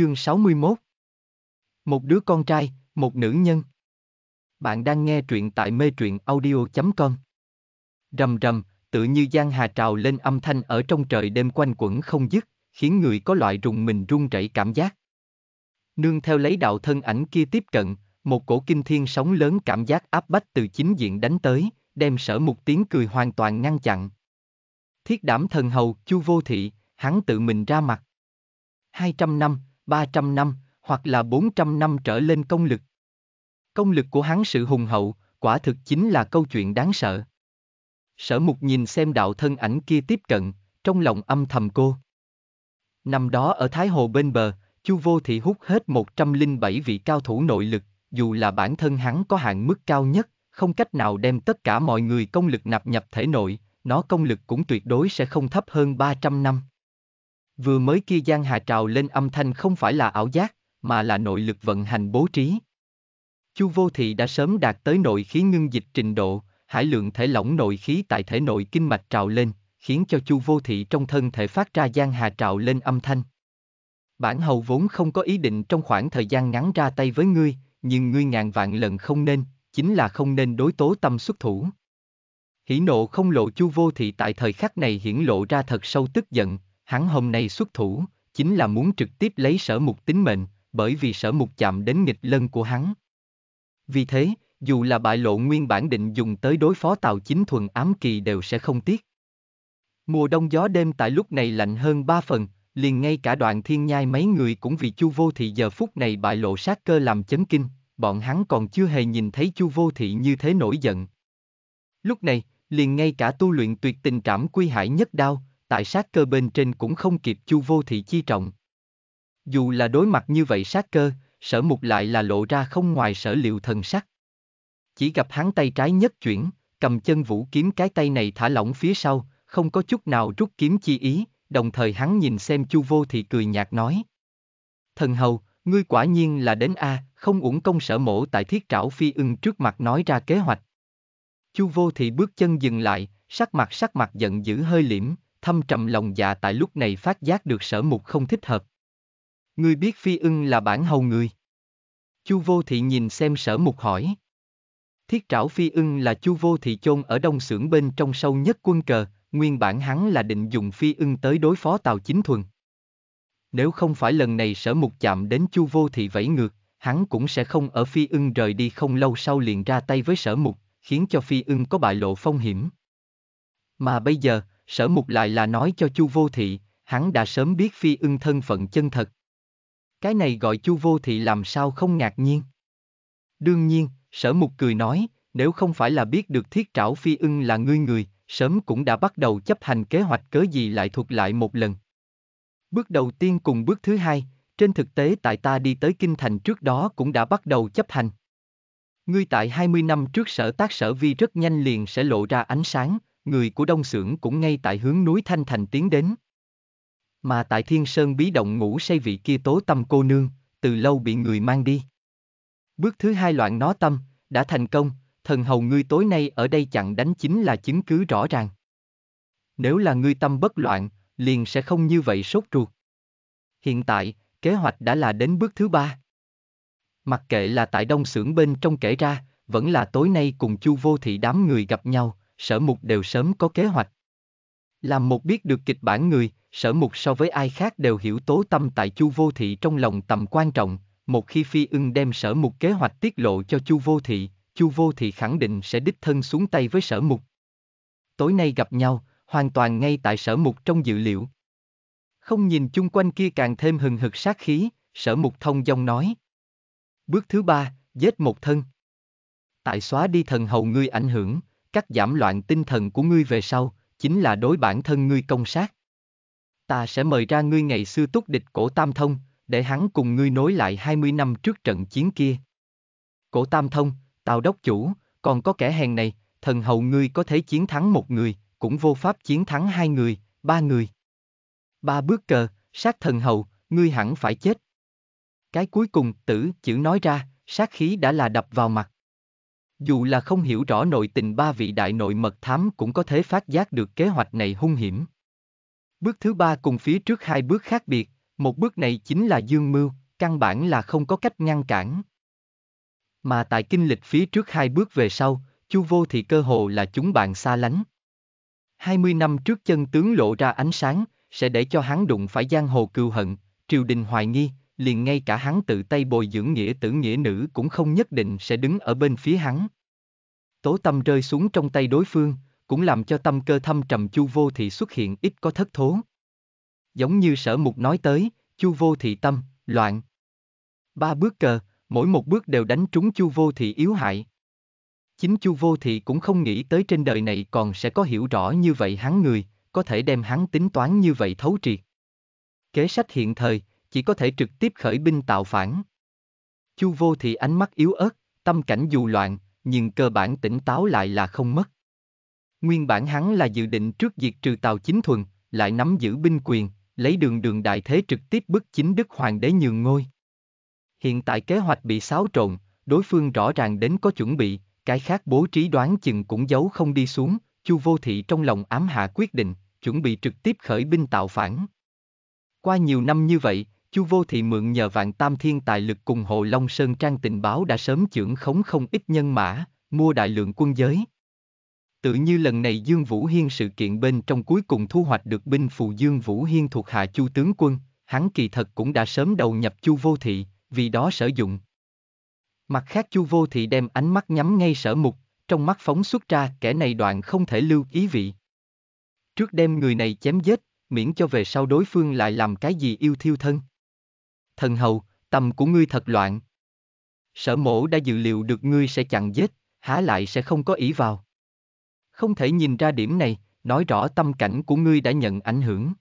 Chương 61 Một đứa con trai, một nữ nhân Bạn đang nghe truyện tại mê truyện audio.com Rầm rầm, tự như giang hà trào lên âm thanh ở trong trời đêm quanh quẩn không dứt, khiến người có loại rùng mình run rẩy cảm giác. Nương theo lấy đạo thân ảnh kia tiếp cận, một cổ kinh thiên sóng lớn cảm giác áp bách từ chính diện đánh tới, đem sở một tiếng cười hoàn toàn ngăn chặn. Thiết đảm thần hầu, chu vô thị, hắn tự mình ra mặt. 200 năm, 300 năm, hoặc là 400 năm trở lên công lực. Công lực của hắn sự hùng hậu, quả thực chính là câu chuyện đáng sợ. Sở mục nhìn xem đạo thân ảnh kia tiếp cận, trong lòng âm thầm cô. Năm đó ở Thái Hồ bên bờ, Chu Vô Thị hút hết 107 vị cao thủ nội lực, dù là bản thân hắn có hạn mức cao nhất, không cách nào đem tất cả mọi người công lực nạp nhập thể nội, nó công lực cũng tuyệt đối sẽ không thấp hơn 300 năm. Vừa mới kia Giang Hà trào lên âm thanh không phải là ảo giác, mà là nội lực vận hành bố trí. Chu Vô Thị đã sớm đạt tới nội khí ngưng dịch trình độ, hải lượng thể lỏng nội khí tại thể nội kinh mạch trào lên, khiến cho Chu Vô Thị trong thân thể phát ra Giang Hà trào lên âm thanh. Bản hầu vốn không có ý định trong khoảng thời gian ngắn ra tay với ngươi, nhưng ngươi ngàn vạn lần không nên, chính là không nên đối tố tâm xuất thủ. Hỉ nộ không lộ Chu Vô Thị tại thời khắc này hiển lộ ra thật sâu tức giận, hắn hôm nay xuất thủ, chính là muốn trực tiếp lấy sở mục tính mệnh, bởi vì sở mục chạm đến nghịch lân của hắn. Vì thế, dù là bại lộ nguyên bản định dùng tới đối phó tàu chính thuần ám kỳ đều sẽ không tiếc. Mùa đông gió đêm tại lúc này lạnh hơn ba phần, liền ngay cả đoạn thiên nhai mấy người cũng vì chu vô thị giờ phút này bại lộ sát cơ làm chấn kinh, bọn hắn còn chưa hề nhìn thấy chu vô thị như thế nổi giận. Lúc này, liền ngay cả tu luyện tuyệt tình trảm quy hải nhất đao, tại sát cơ bên trên cũng không kịp chu vô thị chi trọng. Dù là đối mặt như vậy sát cơ, sở mục lại là lộ ra không ngoài sở liệu thần sắc. Chỉ gặp hắn tay trái nhất chuyển, cầm chân vũ kiếm cái tay này thả lỏng phía sau, không có chút nào rút kiếm chi ý, đồng thời hắn nhìn xem chu vô thị cười nhạt nói. Thần hầu, ngươi quả nhiên là đến A, không uổng công sở mổ tại thiết trảo phi ưng trước mặt nói ra kế hoạch. Chu vô thị bước chân dừng lại, sắc mặt sắc mặt giận dữ hơi liễm, thâm trầm lòng dạ tại lúc này phát giác được sở mục không thích hợp. Ngươi biết phi ưng là bản hầu người. Chu vô thị nhìn xem sở mục hỏi. Thiết trảo phi ưng là chu vô thị chôn ở đông xưởng bên trong sâu nhất quân cờ, nguyên bản hắn là định dùng phi ưng tới đối phó tàu chính thuần. Nếu không phải lần này sở mục chạm đến chu vô thị vẫy ngược, hắn cũng sẽ không ở phi ưng rời đi không lâu sau liền ra tay với sở mục, khiến cho phi ưng có bại lộ phong hiểm. Mà bây giờ, sở mục lại là nói cho chu vô thị, hắn đã sớm biết phi ưng thân phận chân thật. Cái này gọi chu vô thị làm sao không ngạc nhiên. Đương nhiên, sở mục cười nói, nếu không phải là biết được thiết trảo phi ưng là ngươi người, sớm cũng đã bắt đầu chấp hành kế hoạch cớ gì lại thuật lại một lần. Bước đầu tiên cùng bước thứ hai, trên thực tế tại ta đi tới Kinh Thành trước đó cũng đã bắt đầu chấp hành. Ngươi tại 20 năm trước sở tác sở vi rất nhanh liền sẽ lộ ra ánh sáng, người của Đông Sưởng cũng ngay tại hướng núi Thanh Thành tiến đến. Mà tại Thiên Sơn bí động ngủ say vị kia tố tâm cô nương, từ lâu bị người mang đi. Bước thứ hai loạn nó tâm, đã thành công, thần hầu ngươi tối nay ở đây chặn đánh chính là chứng cứ rõ ràng. Nếu là ngươi tâm bất loạn, liền sẽ không như vậy sốt ruột. Hiện tại, kế hoạch đã là đến bước thứ ba. Mặc kệ là tại đông Sưởng bên trong kể ra, vẫn là tối nay cùng chu vô thị đám người gặp nhau, sở mục đều sớm có kế hoạch. Làm một biết được kịch bản người, sở mục so với ai khác đều hiểu tố tâm tại chu vô thị trong lòng tầm quan trọng, một khi phi ưng đem sở mục kế hoạch tiết lộ cho chu vô thị, chu vô thị khẳng định sẽ đích thân xuống tay với sở mục. Tối nay gặp nhau, hoàn toàn ngay tại sở mục trong dự liệu. Không nhìn chung quanh kia càng thêm hừng hực sát khí, sở mục thông dong nói. Bước thứ ba, giết một thân. Tại xóa đi thần hầu ngươi ảnh hưởng, Cách giảm loạn tinh thần của ngươi về sau, chính là đối bản thân ngươi công sát. Ta sẽ mời ra ngươi ngày xưa túc địch cổ Tam Thông, để hắn cùng ngươi nối lại 20 năm trước trận chiến kia. Cổ Tam Thông, Tào Đốc Chủ, còn có kẻ hèn này, thần hầu ngươi có thể chiến thắng một người, cũng vô pháp chiến thắng hai người, ba người. Ba bước cờ, sát thần hầu, ngươi hẳn phải chết. Cái cuối cùng tử chữ nói ra, sát khí đã là đập vào mặt. Dù là không hiểu rõ nội tình ba vị đại nội mật thám cũng có thể phát giác được kế hoạch này hung hiểm. Bước thứ ba cùng phía trước hai bước khác biệt, một bước này chính là dương mưu, căn bản là không có cách ngăn cản. Mà tại kinh lịch phía trước hai bước về sau, chu vô thì cơ hồ là chúng bạn xa lánh. 20 năm trước chân tướng lộ ra ánh sáng, sẽ để cho hắn đụng phải giang hồ cừu hận, triều đình hoài nghi, liền ngay cả hắn tự tay bồi dưỡng nghĩa tử nghĩa nữ cũng không nhất định sẽ đứng ở bên phía hắn. Tố tâm rơi xuống trong tay đối phương, cũng làm cho tâm cơ thâm trầm chu vô thị xuất hiện ít có thất thố. Giống như sở mục nói tới, chu vô thị tâm, loạn. Ba bước cờ, mỗi một bước đều đánh trúng chu vô thị yếu hại. Chính chu vô thị cũng không nghĩ tới trên đời này còn sẽ có hiểu rõ như vậy hắn người, có thể đem hắn tính toán như vậy thấu triệt. Kế sách hiện thời, chỉ có thể trực tiếp khởi binh tạo phản. Chu vô thì ánh mắt yếu ớt, tâm cảnh dù loạn, nhưng cơ bản tỉnh táo lại là không mất. Nguyên bản hắn là dự định trước diệt trừ tàu Chính Thuần, lại nắm giữ binh quyền, lấy đường đường đại thế trực tiếp bức chính đức hoàng đế nhường ngôi. Hiện tại kế hoạch bị xáo trộn, đối phương rõ ràng đến có chuẩn bị, cái khác bố trí đoán chừng cũng giấu không đi xuống, Chu Vô Thị trong lòng ám hạ quyết định, chuẩn bị trực tiếp khởi binh tạo phản. Qua nhiều năm như vậy, Chu Vô Thị mượn nhờ vạn tam thiên tài lực cùng Hồ Long Sơn Trang tình báo đã sớm trưởng khống không ít nhân mã, mua đại lượng quân giới. Tự như lần này Dương Vũ Hiên sự kiện bên trong cuối cùng thu hoạch được binh phù Dương Vũ Hiên thuộc hạ Chu Tướng Quân, hắn kỳ thật cũng đã sớm đầu nhập Chu Vô Thị, vì đó sử dụng. Mặt khác Chu Vô Thị đem ánh mắt nhắm ngay sở mục, trong mắt phóng xuất ra kẻ này đoạn không thể lưu ý vị. Trước đem người này chém giết, miễn cho về sau đối phương lại làm cái gì yêu thiêu thân thần hầu, tâm của ngươi thật loạn. Sở mổ đã dự liệu được ngươi sẽ chặn giết, há lại sẽ không có ý vào. Không thể nhìn ra điểm này, nói rõ tâm cảnh của ngươi đã nhận ảnh hưởng.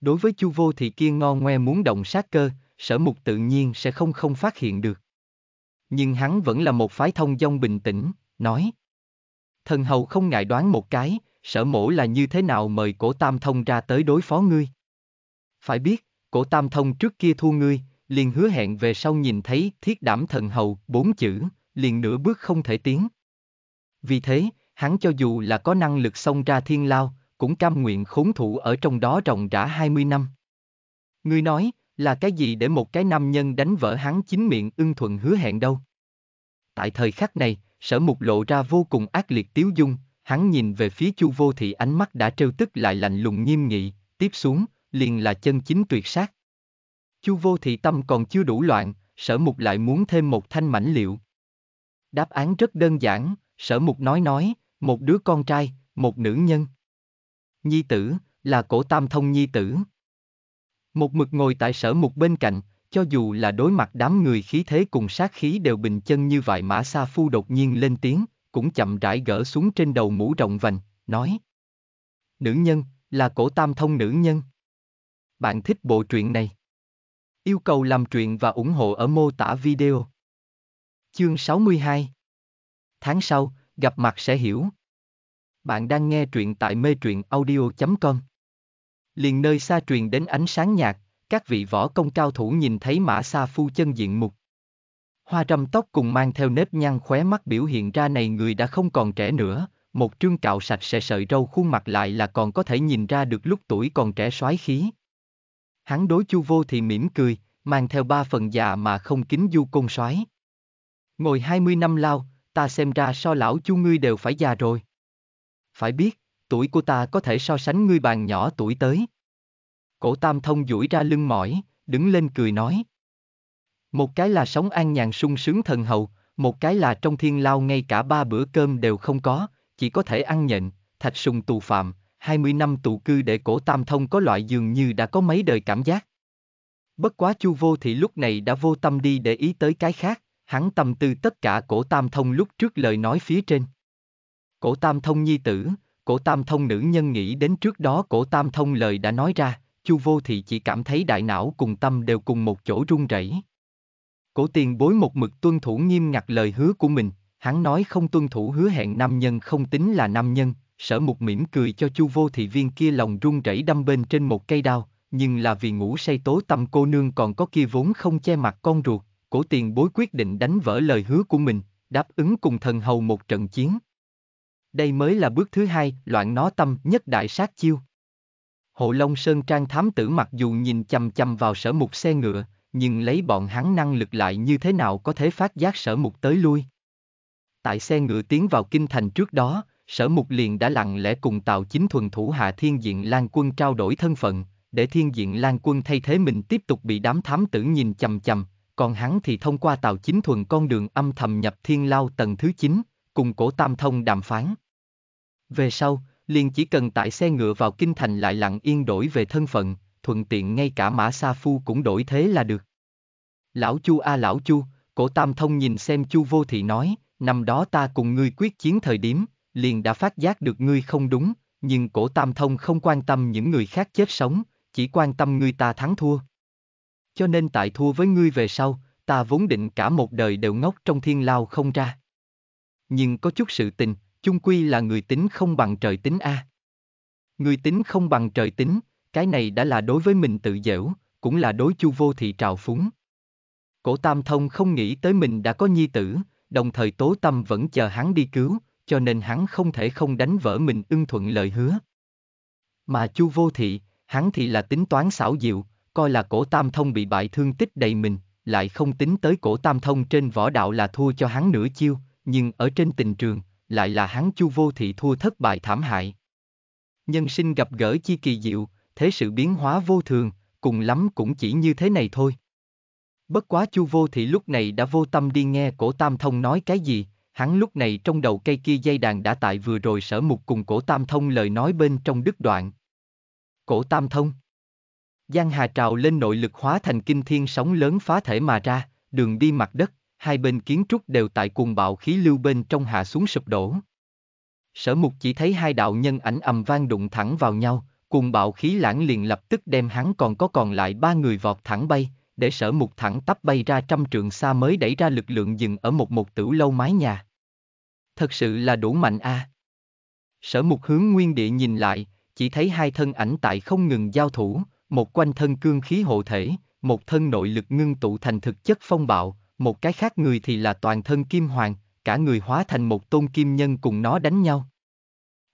Đối với chu vô thì kia ngon ngoe muốn động sát cơ, sở mục tự nhiên sẽ không không phát hiện được. Nhưng hắn vẫn là một phái thông dong bình tĩnh, nói. Thần hầu không ngại đoán một cái, sở mổ là như thế nào mời cổ tam thông ra tới đối phó ngươi. Phải biết, cổ tam thông trước kia thua ngươi, liền hứa hẹn về sau nhìn thấy thiết đảm thần hầu bốn chữ, liền nửa bước không thể tiến. Vì thế, hắn cho dù là có năng lực xông ra thiên lao, cũng cam nguyện khốn thủ ở trong đó ròng rã 20 năm. Ngươi nói, là cái gì để một cái nam nhân đánh vỡ hắn chính miệng ưng thuận hứa hẹn đâu? Tại thời khắc này, sở mục lộ ra vô cùng ác liệt tiếu dung, hắn nhìn về phía chu vô thị ánh mắt đã trêu tức lại lạnh lùng nghiêm nghị, tiếp xuống, liền là chân chính tuyệt sắc. Chu vô thị tâm còn chưa đủ loạn, sở mục lại muốn thêm một thanh mảnh liệu. Đáp án rất đơn giản, sở mục nói nói, một đứa con trai, một nữ nhân. Nhi tử, là cổ tam thông nhi tử. Một mực ngồi tại sở mục bên cạnh, cho dù là đối mặt đám người khí thế cùng sát khí đều bình chân như vậy mã sa phu đột nhiên lên tiếng, cũng chậm rãi gỡ xuống trên đầu mũ rộng vành, nói. Nữ nhân, là cổ tam thông nữ nhân bạn thích bộ truyện này. Yêu cầu làm truyện và ủng hộ ở mô tả video. Chương 62 Tháng sau, gặp mặt sẽ hiểu. Bạn đang nghe truyện tại mê truyện audio.com Liền nơi xa truyền đến ánh sáng nhạt, các vị võ công cao thủ nhìn thấy mã xa phu chân diện mục. Hoa râm tóc cùng mang theo nếp nhăn khóe mắt biểu hiện ra này người đã không còn trẻ nữa, một trương cạo sạch sẽ sợi râu khuôn mặt lại là còn có thể nhìn ra được lúc tuổi còn trẻ soái khí. Hắn đối chu vô thì mỉm cười, mang theo ba phần già mà không kính du côn soái. Ngồi hai mươi năm lao, ta xem ra so lão chu ngươi đều phải già rồi. Phải biết, tuổi của ta có thể so sánh ngươi bàn nhỏ tuổi tới. Cổ tam thông duỗi ra lưng mỏi, đứng lên cười nói. Một cái là sống an nhàn sung sướng thần hậu, một cái là trong thiên lao ngay cả ba bữa cơm đều không có, chỉ có thể ăn nhện, thạch sùng tù phạm, 20 năm tụ cư để cổ tam thông có loại dường như đã có mấy đời cảm giác. Bất quá chu vô thì lúc này đã vô tâm đi để ý tới cái khác, hắn tâm tư tất cả cổ tam thông lúc trước lời nói phía trên. Cổ tam thông nhi tử, cổ tam thông nữ nhân nghĩ đến trước đó cổ tam thông lời đã nói ra, chu vô thì chỉ cảm thấy đại não cùng tâm đều cùng một chỗ run rẩy. Cổ tiền bối một mực tuân thủ nghiêm ngặt lời hứa của mình, hắn nói không tuân thủ hứa hẹn nam nhân không tính là nam nhân, sở mục mỉm cười cho chu vô thị viên kia lòng run rẩy đâm bên trên một cây đao, nhưng là vì ngủ say tố tâm cô nương còn có kia vốn không che mặt con ruột, cổ tiền bối quyết định đánh vỡ lời hứa của mình, đáp ứng cùng thần hầu một trận chiến. Đây mới là bước thứ hai, loạn nó tâm nhất đại sát chiêu. Hộ Long Sơn Trang thám tử mặc dù nhìn chằm chằm vào sở mục xe ngựa, nhưng lấy bọn hắn năng lực lại như thế nào có thể phát giác sở mục tới lui. Tại xe ngựa tiến vào kinh thành trước đó, sở mục liền đã lặng lẽ cùng tào chính thuần thủ hạ thiên diện lan quân trao đổi thân phận, để thiên diện lan quân thay thế mình tiếp tục bị đám thám tử nhìn chằm chằm, còn hắn thì thông qua tàu chính thuần con đường âm thầm nhập thiên lao tầng thứ 9, cùng cổ tam thông đàm phán. Về sau, liền chỉ cần tải xe ngựa vào kinh thành lại lặng yên đổi về thân phận, thuận tiện ngay cả mã sa phu cũng đổi thế là được. Lão Chu a à lão Chu, cổ tam thông nhìn xem Chu vô thị nói, năm đó ta cùng ngươi quyết chiến thời điểm, liền đã phát giác được ngươi không đúng, nhưng cổ tam thông không quan tâm những người khác chết sống, chỉ quan tâm ngươi ta thắng thua. Cho nên tại thua với ngươi về sau, ta vốn định cả một đời đều ngốc trong thiên lao không ra. Nhưng có chút sự tình, chung quy là người tính không bằng trời tính A. Người tính không bằng trời tính, cái này đã là đối với mình tự dễu, cũng là đối chu vô thị trào phúng. Cổ Tam Thông không nghĩ tới mình đã có nhi tử, đồng thời tố tâm vẫn chờ hắn đi cứu, cho nên hắn không thể không đánh vỡ mình ưng thuận lời hứa. Mà Chu Vô Thị, hắn thì là tính toán xảo diệu, coi là cổ tam thông bị bại thương tích đầy mình, lại không tính tới cổ tam thông trên võ đạo là thua cho hắn nửa chiêu, nhưng ở trên tình trường, lại là hắn Chu Vô Thị thua thất bại thảm hại. Nhân sinh gặp gỡ chi kỳ diệu, thế sự biến hóa vô thường, cùng lắm cũng chỉ như thế này thôi. Bất quá Chu Vô Thị lúc này đã vô tâm đi nghe cổ Tam Thông nói cái gì, Hắn lúc này trong đầu cây kia dây đàn đã tại vừa rồi sở mục cùng cổ tam thông lời nói bên trong đứt đoạn. Cổ tam thông Giang hà trào lên nội lực hóa thành kinh thiên sóng lớn phá thể mà ra, đường đi mặt đất, hai bên kiến trúc đều tại cuồng bạo khí lưu bên trong hạ xuống sụp đổ. Sở mục chỉ thấy hai đạo nhân ảnh ầm vang đụng thẳng vào nhau, cuồng bạo khí lãng liền lập tức đem hắn còn có còn lại ba người vọt thẳng bay, để sở mục thẳng tắp bay ra trăm trượng xa mới đẩy ra lực lượng dừng ở một một tửu lâu mái nhà. Thật sự là đủ mạnh a. À. Sở mục hướng nguyên địa nhìn lại, chỉ thấy hai thân ảnh tại không ngừng giao thủ, một quanh thân cương khí hộ thể, một thân nội lực ngưng tụ thành thực chất phong bạo, một cái khác người thì là toàn thân kim hoàng, cả người hóa thành một tôn kim nhân cùng nó đánh nhau.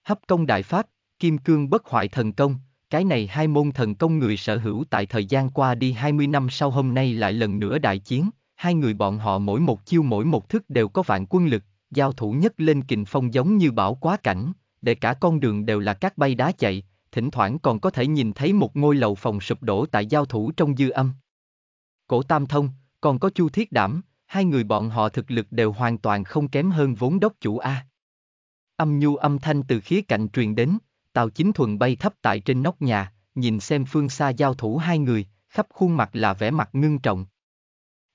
Hấp công đại pháp, kim cương bất hoại thần công, cái này hai môn thần công người sở hữu tại thời gian qua đi 20 năm sau hôm nay lại lần nữa đại chiến, hai người bọn họ mỗi một chiêu mỗi một thức đều có vạn quân lực, giao thủ nhất lên kình phong giống như bão quá cảnh, để cả con đường đều là các bay đá chạy, thỉnh thoảng còn có thể nhìn thấy một ngôi lầu phòng sụp đổ tại giao thủ trong dư âm. Cổ Tam Thông, còn có Chu Thiết Đảm, hai người bọn họ thực lực đều hoàn toàn không kém hơn vốn đốc chủ A. Âm nhu âm thanh từ khía cạnh truyền đến, Tào Chính Thuần bay thấp tại trên nóc nhà, nhìn xem phương xa giao thủ hai người, khắp khuôn mặt là vẻ mặt ngưng trọng.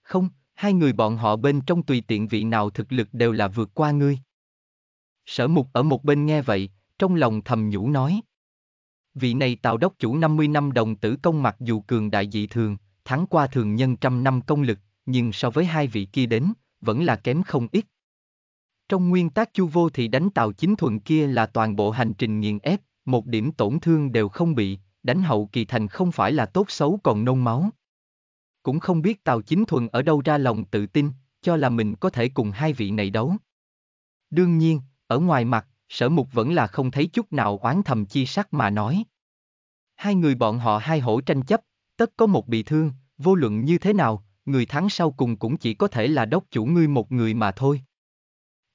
Không, hai người bọn họ bên trong tùy tiện vị nào thực lực đều là vượt qua ngươi. Sở mục ở một bên nghe vậy, trong lòng thầm nhủ nói. Vị này tào đốc chủ 50 năm đồng tử công mặc dù cường đại dị thường, thắng qua thường nhân trăm năm công lực, nhưng so với hai vị kia đến, vẫn là kém không ít. Trong nguyên tác chu vô thì đánh tàu chính thuận kia là toàn bộ hành trình nghiền ép, một điểm tổn thương đều không bị, đánh hậu kỳ thành không phải là tốt xấu còn nôn máu. Cũng không biết Tào Chính Thuần ở đâu ra lòng tự tin, cho là mình có thể cùng hai vị này đấu. Đương nhiên, ở ngoài mặt, sở mục vẫn là không thấy chút nào oán thầm chi sắc mà nói. Hai người bọn họ hai hổ tranh chấp, tất có một bị thương, vô luận như thế nào, người thắng sau cùng cũng chỉ có thể là đốc chủ ngươi một người mà thôi.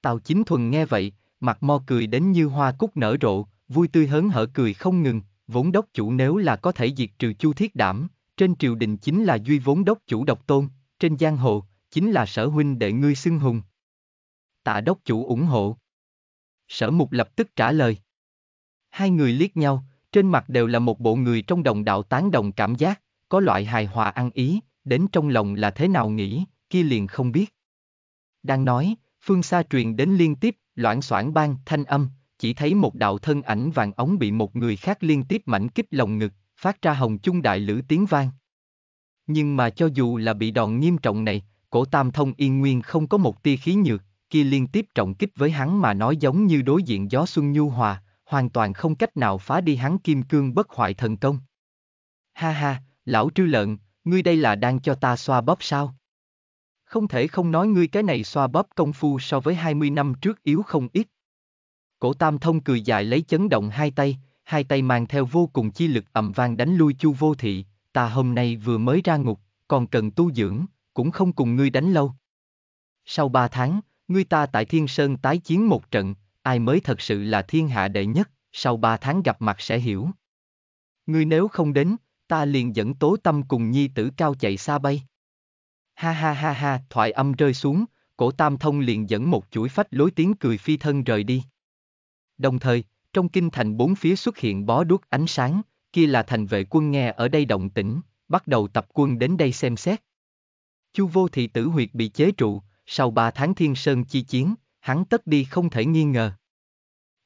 Tào Chính Thuần nghe vậy, mặt mo cười đến như hoa cúc nở rộ, vui tươi hớn hở cười không ngừng, vốn đốc chủ nếu là có thể diệt trừ chu thiết đảm, trên triều đình chính là duy vốn đốc chủ độc tôn, trên giang hồ, chính là sở huynh đệ ngươi xưng hùng. Tạ đốc chủ ủng hộ. Sở mục lập tức trả lời. Hai người liếc nhau, trên mặt đều là một bộ người trong đồng đạo tán đồng cảm giác, có loại hài hòa ăn ý, đến trong lòng là thế nào nghĩ, kia liền không biết. Đang nói, phương xa truyền đến liên tiếp, loãng soảng ban thanh âm, chỉ thấy một đạo thân ảnh vàng ống bị một người khác liên tiếp mảnh kích lồng ngực, phát ra hồng chung đại lữ tiếng vang. Nhưng mà cho dù là bị đòn nghiêm trọng này, cổ tam thông yên nguyên không có một tia khí nhược, kia liên tiếp trọng kích với hắn mà nói giống như đối diện gió xuân nhu hòa, hoàn toàn không cách nào phá đi hắn kim cương bất hoại thần công. Ha ha, lão trư lợn, ngươi đây là đang cho ta xoa bóp sao? Không thể không nói ngươi cái này xoa bóp công phu so với 20 năm trước yếu không ít. Cổ tam thông cười dài lấy chấn động hai tay, hai tay mang theo vô cùng chi lực ầm vang đánh lui chu vô thị, ta hôm nay vừa mới ra ngục, còn cần tu dưỡng, cũng không cùng ngươi đánh lâu. Sau ba tháng, ngươi ta tại Thiên Sơn tái chiến một trận, ai mới thật sự là thiên hạ đệ nhất, sau ba tháng gặp mặt sẽ hiểu. Ngươi nếu không đến, ta liền dẫn tố tâm cùng nhi tử cao chạy xa bay. Ha ha ha ha, thoại âm rơi xuống, cổ tam thông liền dẫn một chuỗi phách lối tiếng cười phi thân rời đi. Đồng thời, trong kinh thành bốn phía xuất hiện bó đuốc ánh sáng, kia là thành vệ quân nghe ở đây động tĩnh, bắt đầu tập quân đến đây xem xét. Chu vô thị tử huyệt bị chế trụ, sau ba tháng thiên sơn chi chiến, hắn tất đi không thể nghi ngờ.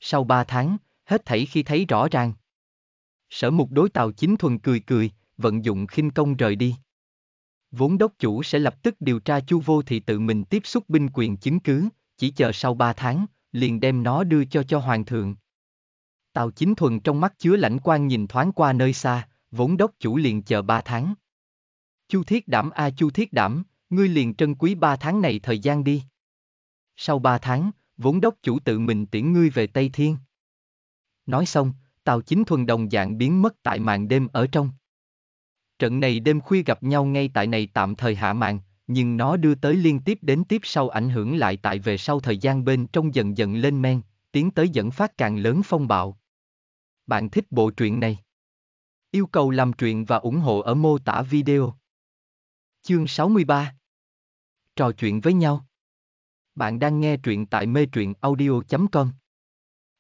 Sau ba tháng, hết thảy khi thấy rõ ràng. Sở mục đối tàu chính thuần cười cười, vận dụng khinh công rời đi. Vốn đốc chủ sẽ lập tức điều tra chu vô thị tự mình tiếp xúc binh quyền chứng cứ, chỉ chờ sau ba tháng, liền đem nó đưa cho cho hoàng thượng. Tào chính thuần trong mắt chứa lãnh quan nhìn thoáng qua nơi xa, vốn đốc chủ liền chờ ba tháng. Chu thiết đảm a à, chu thiết đảm, ngươi liền trân quý ba tháng này thời gian đi. Sau ba tháng, vốn đốc chủ tự mình tiễn ngươi về Tây Thiên. Nói xong, Tào Chính Thuần đồng dạng biến mất tại màn đêm ở trong. Trận này đêm khuya gặp nhau ngay tại này tạm thời hạ màn, nhưng nó đưa tới liên tiếp đến tiếp sau ảnh hưởng lại tại về sau thời gian bên trong dần dần lên men, tiến tới dẫn phát càng lớn phong bạo. Bạn thích bộ truyện này? Yêu cầu làm truyện và ủng hộ ở mô tả video. Chương 63 Trò chuyện với nhau Bạn đang nghe truyện tại mê truyện audio.com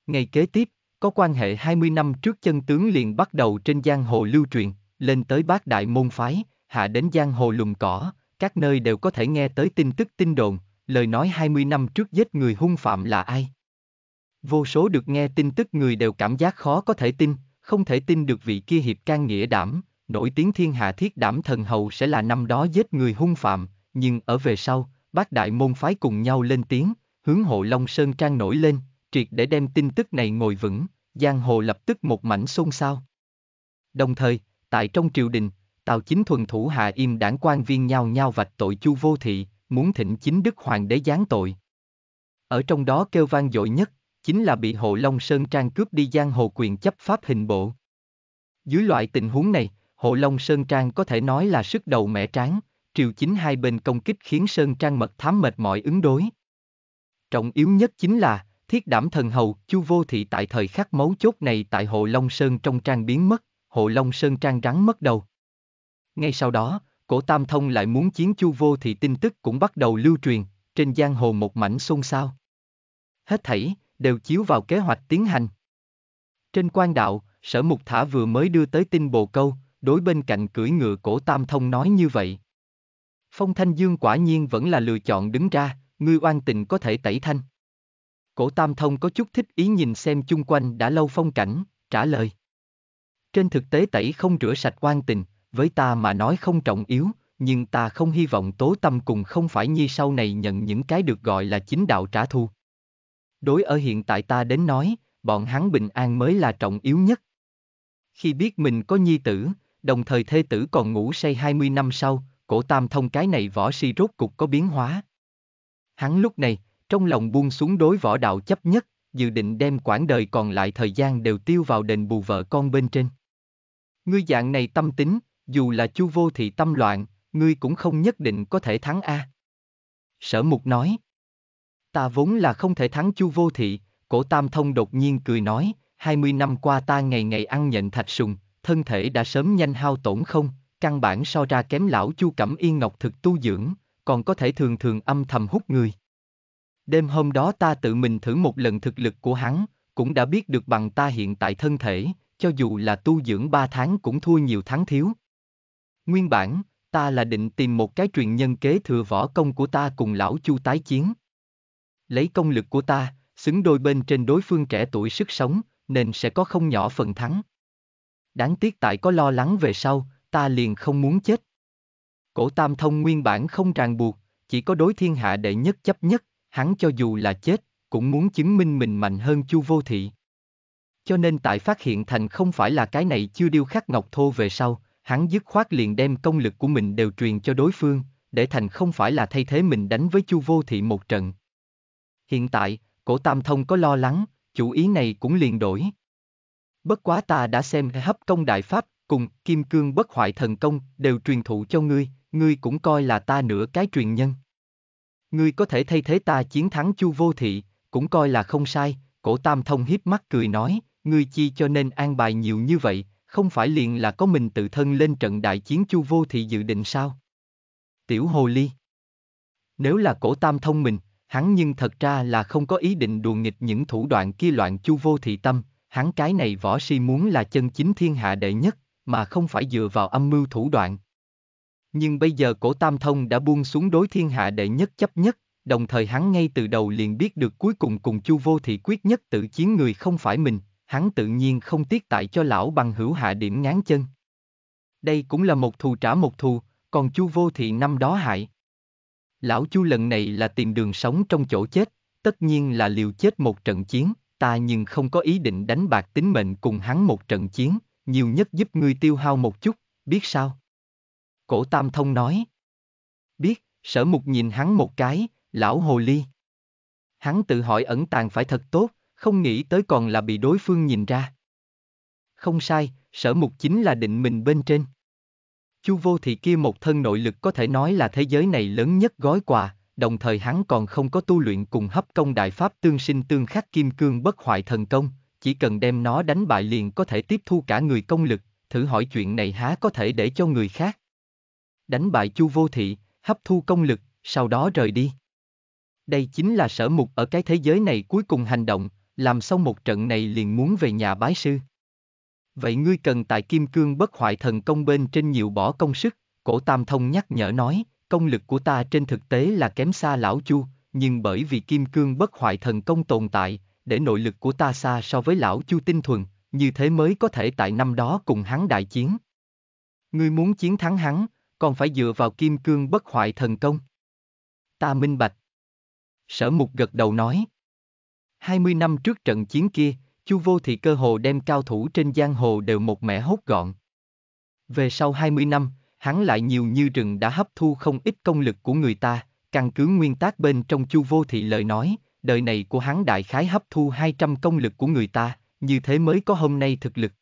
Ngày kế tiếp, có quan hệ 20 năm trước chân tướng liền bắt đầu trên giang hồ lưu truyền, lên tới bát đại môn phái, hạ đến giang hồ lùng cỏ, các nơi đều có thể nghe tới tin tức tin đồn, lời nói 20 năm trước giết người hung phạm là ai. Vô số được nghe tin tức người đều cảm giác khó có thể tin, không thể tin được vị kia hiệp can nghĩa đảm, nổi tiếng thiên hạ thiết đảm thần hầu sẽ là năm đó giết người hung phạm, nhưng ở về sau, bác đại môn phái cùng nhau lên tiếng, hướng hộ Long Sơn Trang nổi lên, triệt để đem tin tức này ngồi vững, giang hồ lập tức một mảnh xôn xao. Đồng thời, tại trong triều đình, Tào chính thuần thủ hạ im đảng quan viên nhao nhao vạch tội chu vô thị, muốn thịnh chính đức hoàng đế giáng tội. Ở trong đó kêu vang dội nhất, chính là bị hộ Long Sơn Trang cướp đi giang hồ quyền chấp pháp hình bộ. Dưới loại tình huống này, hộ Long Sơn Trang có thể nói là sức đầu mẻ tráng, triều chính hai bên công kích khiến Sơn Trang mật thám mệt mỏi ứng đối. Trọng yếu nhất chính là, thiết đảm thần hầu, chu vô thị tại thời khắc mấu chốt này tại hộ Long Sơn trong trang biến mất, hộ Long Sơn Trang rắn mất đầu. Ngay sau đó, cổ Tam Thông lại muốn chiến Chu Vô thì tin tức cũng bắt đầu lưu truyền, trên giang hồ một mảnh xôn xao. Hết thảy, đều chiếu vào kế hoạch tiến hành. Trên quan đạo, sở mục thả vừa mới đưa tới tin bồ câu, đối bên cạnh cưỡi ngựa cổ Tam Thông nói như vậy. Phong Thanh Dương quả nhiên vẫn là lựa chọn đứng ra, ngươi oan tình có thể tẩy thanh. Cổ Tam Thông có chút thích ý nhìn xem chung quanh đã lâu phong cảnh, trả lời. Trên thực tế tẩy không rửa sạch oan tình, với ta mà nói không trọng yếu, nhưng ta không hy vọng tố tâm cùng không phải nhi sau này nhận những cái được gọi là chính đạo trả thù. Đối ở hiện tại ta đến nói, bọn hắn bình an mới là trọng yếu nhất. Khi biết mình có nhi tử, đồng thời thê tử còn ngủ say 20 năm sau, cổ tam thông cái này võ si rốt cục có biến hóa. Hắn lúc này, trong lòng buông xuống đối võ đạo chấp nhất, dự định đem quãng đời còn lại thời gian đều tiêu vào đền bù vợ con bên trên. Ngươi dạng này tâm tính, dù là chu vô thị tâm loạn, ngươi cũng không nhất định có thể thắng A. Sở mục nói. Ta vốn là không thể thắng chu vô thị, cổ tam thông đột nhiên cười nói, 20 năm qua ta ngày ngày ăn nhận thạch sùng, thân thể đã sớm nhanh hao tổn không, căn bản so ra kém lão chu cẩm yên ngọc thực tu dưỡng, còn có thể thường thường âm thầm hút người. Đêm hôm đó ta tự mình thử một lần thực lực của hắn, cũng đã biết được bằng ta hiện tại thân thể, cho dù là tu dưỡng ba tháng cũng thua nhiều tháng thiếu, Nguyên bản, ta là định tìm một cái truyền nhân kế thừa võ công của ta cùng lão chu tái chiến. Lấy công lực của ta, xứng đôi bên trên đối phương trẻ tuổi sức sống, nên sẽ có không nhỏ phần thắng. Đáng tiếc tại có lo lắng về sau, ta liền không muốn chết. Cổ tam thông nguyên bản không ràng buộc, chỉ có đối thiên hạ đệ nhất chấp nhất, hắn cho dù là chết, cũng muốn chứng minh mình mạnh hơn chu vô thị. Cho nên tại phát hiện thành không phải là cái này chưa điêu khắc ngọc thô về sau, hắn dứt khoát liền đem công lực của mình đều truyền cho đối phương, để thành không phải là thay thế mình đánh với Chu Vô Thị một trận. Hiện tại, cổ Tam Thông có lo lắng, chủ ý này cũng liền đổi. Bất quá ta đã xem hấp công đại pháp cùng kim cương bất hoại thần công đều truyền thụ cho ngươi, ngươi cũng coi là ta nửa cái truyền nhân. Ngươi có thể thay thế ta chiến thắng Chu Vô Thị, cũng coi là không sai, cổ Tam Thông hiếp mắt cười nói, ngươi chi cho nên an bài nhiều như vậy, không phải liền là có mình tự thân lên trận đại chiến chu vô thị dự định sao? Tiểu Hồ Ly Nếu là cổ tam thông mình, hắn nhưng thật ra là không có ý định đùa nghịch những thủ đoạn kia loạn chu vô thị tâm, hắn cái này võ si muốn là chân chính thiên hạ đệ nhất, mà không phải dựa vào âm mưu thủ đoạn. Nhưng bây giờ cổ tam thông đã buông xuống đối thiên hạ đệ nhất chấp nhất, đồng thời hắn ngay từ đầu liền biết được cuối cùng cùng chu vô thị quyết nhất tự chiến người không phải mình, hắn tự nhiên không tiếc tại cho lão bằng hữu hạ điểm ngán chân. Đây cũng là một thù trả một thù, còn chu vô thị năm đó hại. Lão chu lần này là tìm đường sống trong chỗ chết, tất nhiên là liều chết một trận chiến, ta nhưng không có ý định đánh bạc tính mệnh cùng hắn một trận chiến, nhiều nhất giúp ngươi tiêu hao một chút, biết sao? Cổ Tam Thông nói. Biết, sở mục nhìn hắn một cái, lão hồ ly. Hắn tự hỏi ẩn tàng phải thật tốt, không nghĩ tới còn là bị đối phương nhìn ra. Không sai, sở mục chính là định mình bên trên. Chu vô thị kia một thân nội lực có thể nói là thế giới này lớn nhất gói quà, đồng thời hắn còn không có tu luyện cùng hấp công đại pháp tương sinh tương khắc kim cương bất hoại thần công, chỉ cần đem nó đánh bại liền có thể tiếp thu cả người công lực, thử hỏi chuyện này há có thể để cho người khác. Đánh bại Chu Vô Thị, hấp thu công lực, sau đó rời đi. Đây chính là sở mục ở cái thế giới này cuối cùng hành động, làm xong một trận này liền muốn về nhà bái sư. Vậy ngươi cần tại kim cương bất hoại thần công bên trên nhiều bỏ công sức, cổ tam thông nhắc nhở nói, công lực của ta trên thực tế là kém xa lão chu, nhưng bởi vì kim cương bất hoại thần công tồn tại, để nội lực của ta xa so với lão chu tinh thuần, như thế mới có thể tại năm đó cùng hắn đại chiến. Ngươi muốn chiến thắng hắn, còn phải dựa vào kim cương bất hoại thần công. Ta minh bạch. Sở mục gật đầu nói, 20 năm trước trận chiến kia, Chu Vô Thị cơ hồ đem cao thủ trên giang hồ đều một mẻ hốt gọn. Về sau 20 năm, hắn lại nhiều như rừng đã hấp thu không ít công lực của người ta, căn cứ nguyên tác bên trong Chu Vô Thị lời nói, đời này của hắn đại khái hấp thu 200 công lực của người ta, như thế mới có hôm nay thực lực.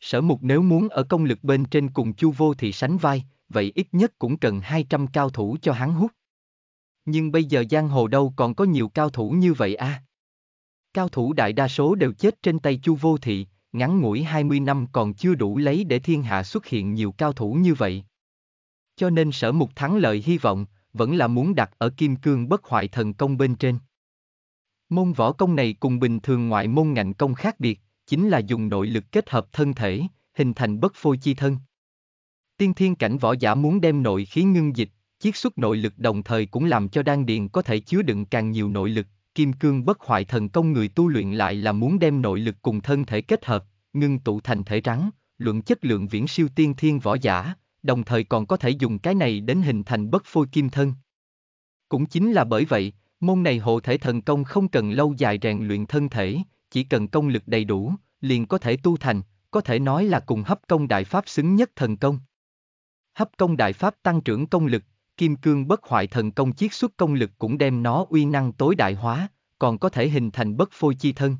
Sở mục nếu muốn ở công lực bên trên cùng Chu Vô Thị sánh vai, vậy ít nhất cũng cần 200 cao thủ cho hắn hút. Nhưng bây giờ giang hồ đâu còn có nhiều cao thủ như vậy a? À? Cao thủ đại đa số đều chết trên tay Chu Vô Thị, ngắn ngủi 20 năm còn chưa đủ lấy để thiên hạ xuất hiện nhiều cao thủ như vậy. Cho nên sở mục thắng lợi hy vọng, vẫn là muốn đặt ở kim cương bất hoại thần công bên trên. Môn võ công này cùng bình thường ngoại môn ngạnh công khác biệt, chính là dùng nội lực kết hợp thân thể, hình thành bất phôi chi thân. Tiên thiên cảnh võ giả muốn đem nội khí ngưng dịch, chiết xuất nội lực đồng thời cũng làm cho đan điền có thể chứa đựng càng nhiều nội lực, kim cương bất hoại thần công người tu luyện lại là muốn đem nội lực cùng thân thể kết hợp, ngưng tụ thành thể rắn, luận chất lượng viễn siêu tiên thiên võ giả, đồng thời còn có thể dùng cái này đến hình thành bất phôi kim thân. Cũng chính là bởi vậy, môn này hộ thể thần công không cần lâu dài rèn luyện thân thể, chỉ cần công lực đầy đủ, liền có thể tu thành, có thể nói là cùng hấp công đại pháp xứng nhất thần công. Hấp công đại pháp tăng trưởng công lực, kim cương bất hoại thần công chiết xuất công lực cũng đem nó uy năng tối đại hóa, còn có thể hình thành bất phôi chi thân.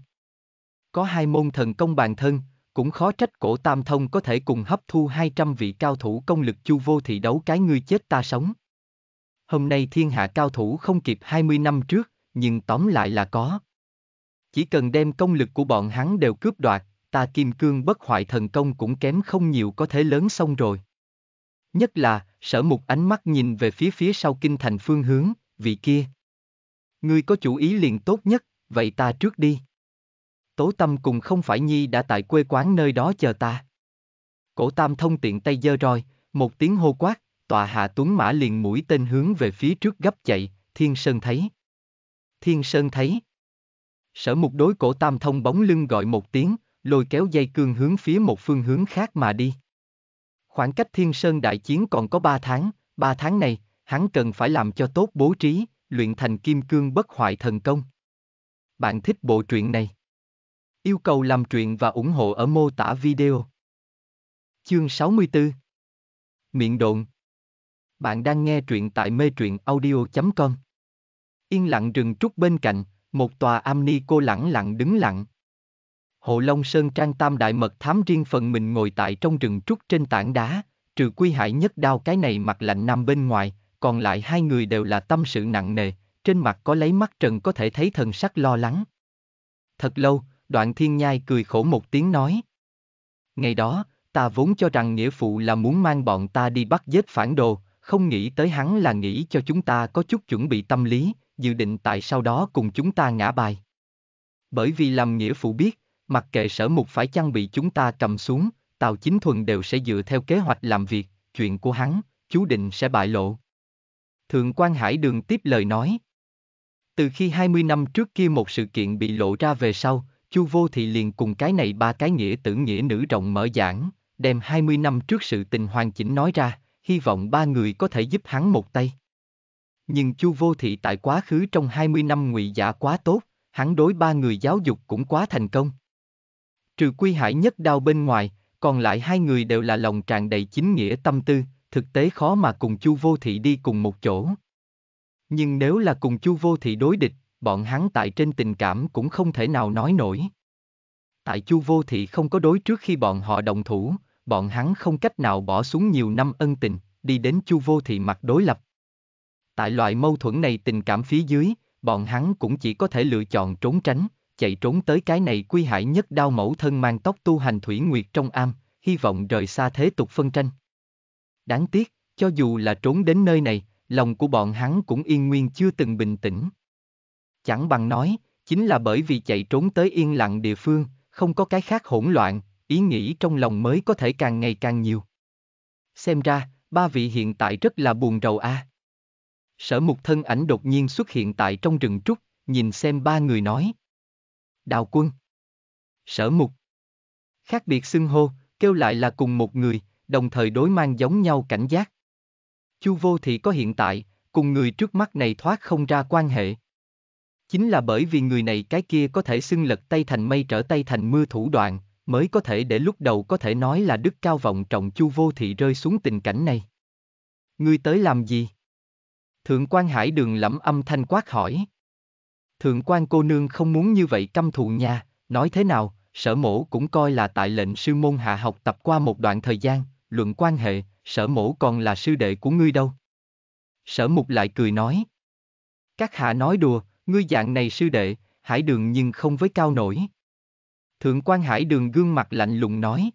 Có hai môn thần công bàn thân, cũng khó trách cổ tam thông có thể cùng hấp thu 200 vị cao thủ công lực chu vô thị đấu cái ngươi chết ta sống. Hôm nay thiên hạ cao thủ không kịp 20 năm trước, nhưng tóm lại là có. Chỉ cần đem công lực của bọn hắn đều cướp đoạt, ta kim cương bất hoại thần công cũng kém không nhiều có thể lớn xong rồi. Nhất là, sở mục ánh mắt nhìn về phía phía sau kinh thành phương hướng, vị kia. Ngươi có chủ ý liền tốt nhất, vậy ta trước đi. Tố tâm cùng không phải nhi đã tại quê quán nơi đó chờ ta. Cổ tam thông tiện tay dơ roi, một tiếng hô quát, tòa hạ tuấn mã liền mũi tên hướng về phía trước gấp chạy, thiên sơn thấy. Thiên sơn thấy. Sở mục đối cổ tam thông bóng lưng gọi một tiếng, lôi kéo dây cương hướng phía một phương hướng khác mà đi. Khoảng cách Thiên Sơn Đại Chiến còn có 3 tháng, 3 tháng này, hắn cần phải làm cho tốt bố trí, luyện thành kim cương bất hoại thần công. Bạn thích bộ truyện này? Yêu cầu làm truyện và ủng hộ ở mô tả video. Chương 64 Miệng độn Bạn đang nghe truyện tại mê truyện audio.com Yên lặng rừng trúc bên cạnh, một tòa amni cô lẳng lặng đứng lặng, Hộ Long Sơn Trang Tam Đại Mật Thám riêng phần mình ngồi tại trong rừng trúc trên tảng đá, trừ quy hại nhất đao cái này mặt lạnh nằm bên ngoài, còn lại hai người đều là tâm sự nặng nề, trên mặt có lấy mắt trần có thể thấy thần sắc lo lắng. Thật lâu, đoạn thiên nhai cười khổ một tiếng nói. Ngày đó, ta vốn cho rằng nghĩa phụ là muốn mang bọn ta đi bắt giết phản đồ, không nghĩ tới hắn là nghĩ cho chúng ta có chút chuẩn bị tâm lý, dự định tại sau đó cùng chúng ta ngã bài. Bởi vì làm nghĩa phụ biết, Mặc kệ sở mục phải chăng bị chúng ta cầm xuống, Tào Chính Thuần đều sẽ dựa theo kế hoạch làm việc, chuyện của hắn, chú định sẽ bại lộ. Thượng quan Hải Đường tiếp lời nói. Từ khi 20 năm trước kia một sự kiện bị lộ ra về sau, Chu Vô Thị liền cùng cái này ba cái nghĩa tử nghĩa nữ rộng mở giảng, đem 20 năm trước sự tình hoàn chỉnh nói ra, hy vọng ba người có thể giúp hắn một tay. Nhưng Chu Vô Thị tại quá khứ trong 20 năm ngụy giả quá tốt, hắn đối ba người giáo dục cũng quá thành công. Trừ quy hải nhất đao bên ngoài, còn lại hai người đều là lòng tràn đầy chính nghĩa tâm tư, thực tế khó mà cùng chu vô thị đi cùng một chỗ. Nhưng nếu là cùng chu vô thị đối địch, bọn hắn tại trên tình cảm cũng không thể nào nói nổi. Tại chu vô thị không có đối trước khi bọn họ đồng thủ, bọn hắn không cách nào bỏ xuống nhiều năm ân tình, đi đến chu vô thị mặt đối lập. Tại loại mâu thuẫn này tình cảm phía dưới, bọn hắn cũng chỉ có thể lựa chọn trốn tránh, chạy trốn tới cái này quy hải nhất đao mẫu thân mang tóc tu hành thủy nguyệt trong am, hy vọng rời xa thế tục phân tranh. Đáng tiếc, cho dù là trốn đến nơi này, lòng của bọn hắn cũng yên nguyên chưa từng bình tĩnh. Chẳng bằng nói, chính là bởi vì chạy trốn tới yên lặng địa phương, không có cái khác hỗn loạn, ý nghĩ trong lòng mới có thể càng ngày càng nhiều. Xem ra, ba vị hiện tại rất là buồn rầu a. À. Sở mục thân ảnh đột nhiên xuất hiện tại trong rừng trúc, nhìn xem ba người nói, đào quân. Sở mục. Khác biệt xưng hô, kêu lại là cùng một người, đồng thời đối mang giống nhau cảnh giác. Chu vô thị có hiện tại, cùng người trước mắt này thoát không ra quan hệ. Chính là bởi vì người này cái kia có thể xưng lật tay thành mây trở tay thành mưa thủ đoạn, mới có thể để lúc đầu có thể nói là đức cao vọng trọng chu vô thị rơi xuống tình cảnh này. Ngươi tới làm gì? Thượng quan hải đường lẫm âm thanh quát hỏi thượng quan cô nương không muốn như vậy căm thù nha, nói thế nào, sở mổ cũng coi là tại lệnh sư môn hạ học tập qua một đoạn thời gian, luận quan hệ, sở mổ còn là sư đệ của ngươi đâu. Sở mục lại cười nói. Các hạ nói đùa, ngươi dạng này sư đệ, hải đường nhưng không với cao nổi. Thượng quan hải đường gương mặt lạnh lùng nói.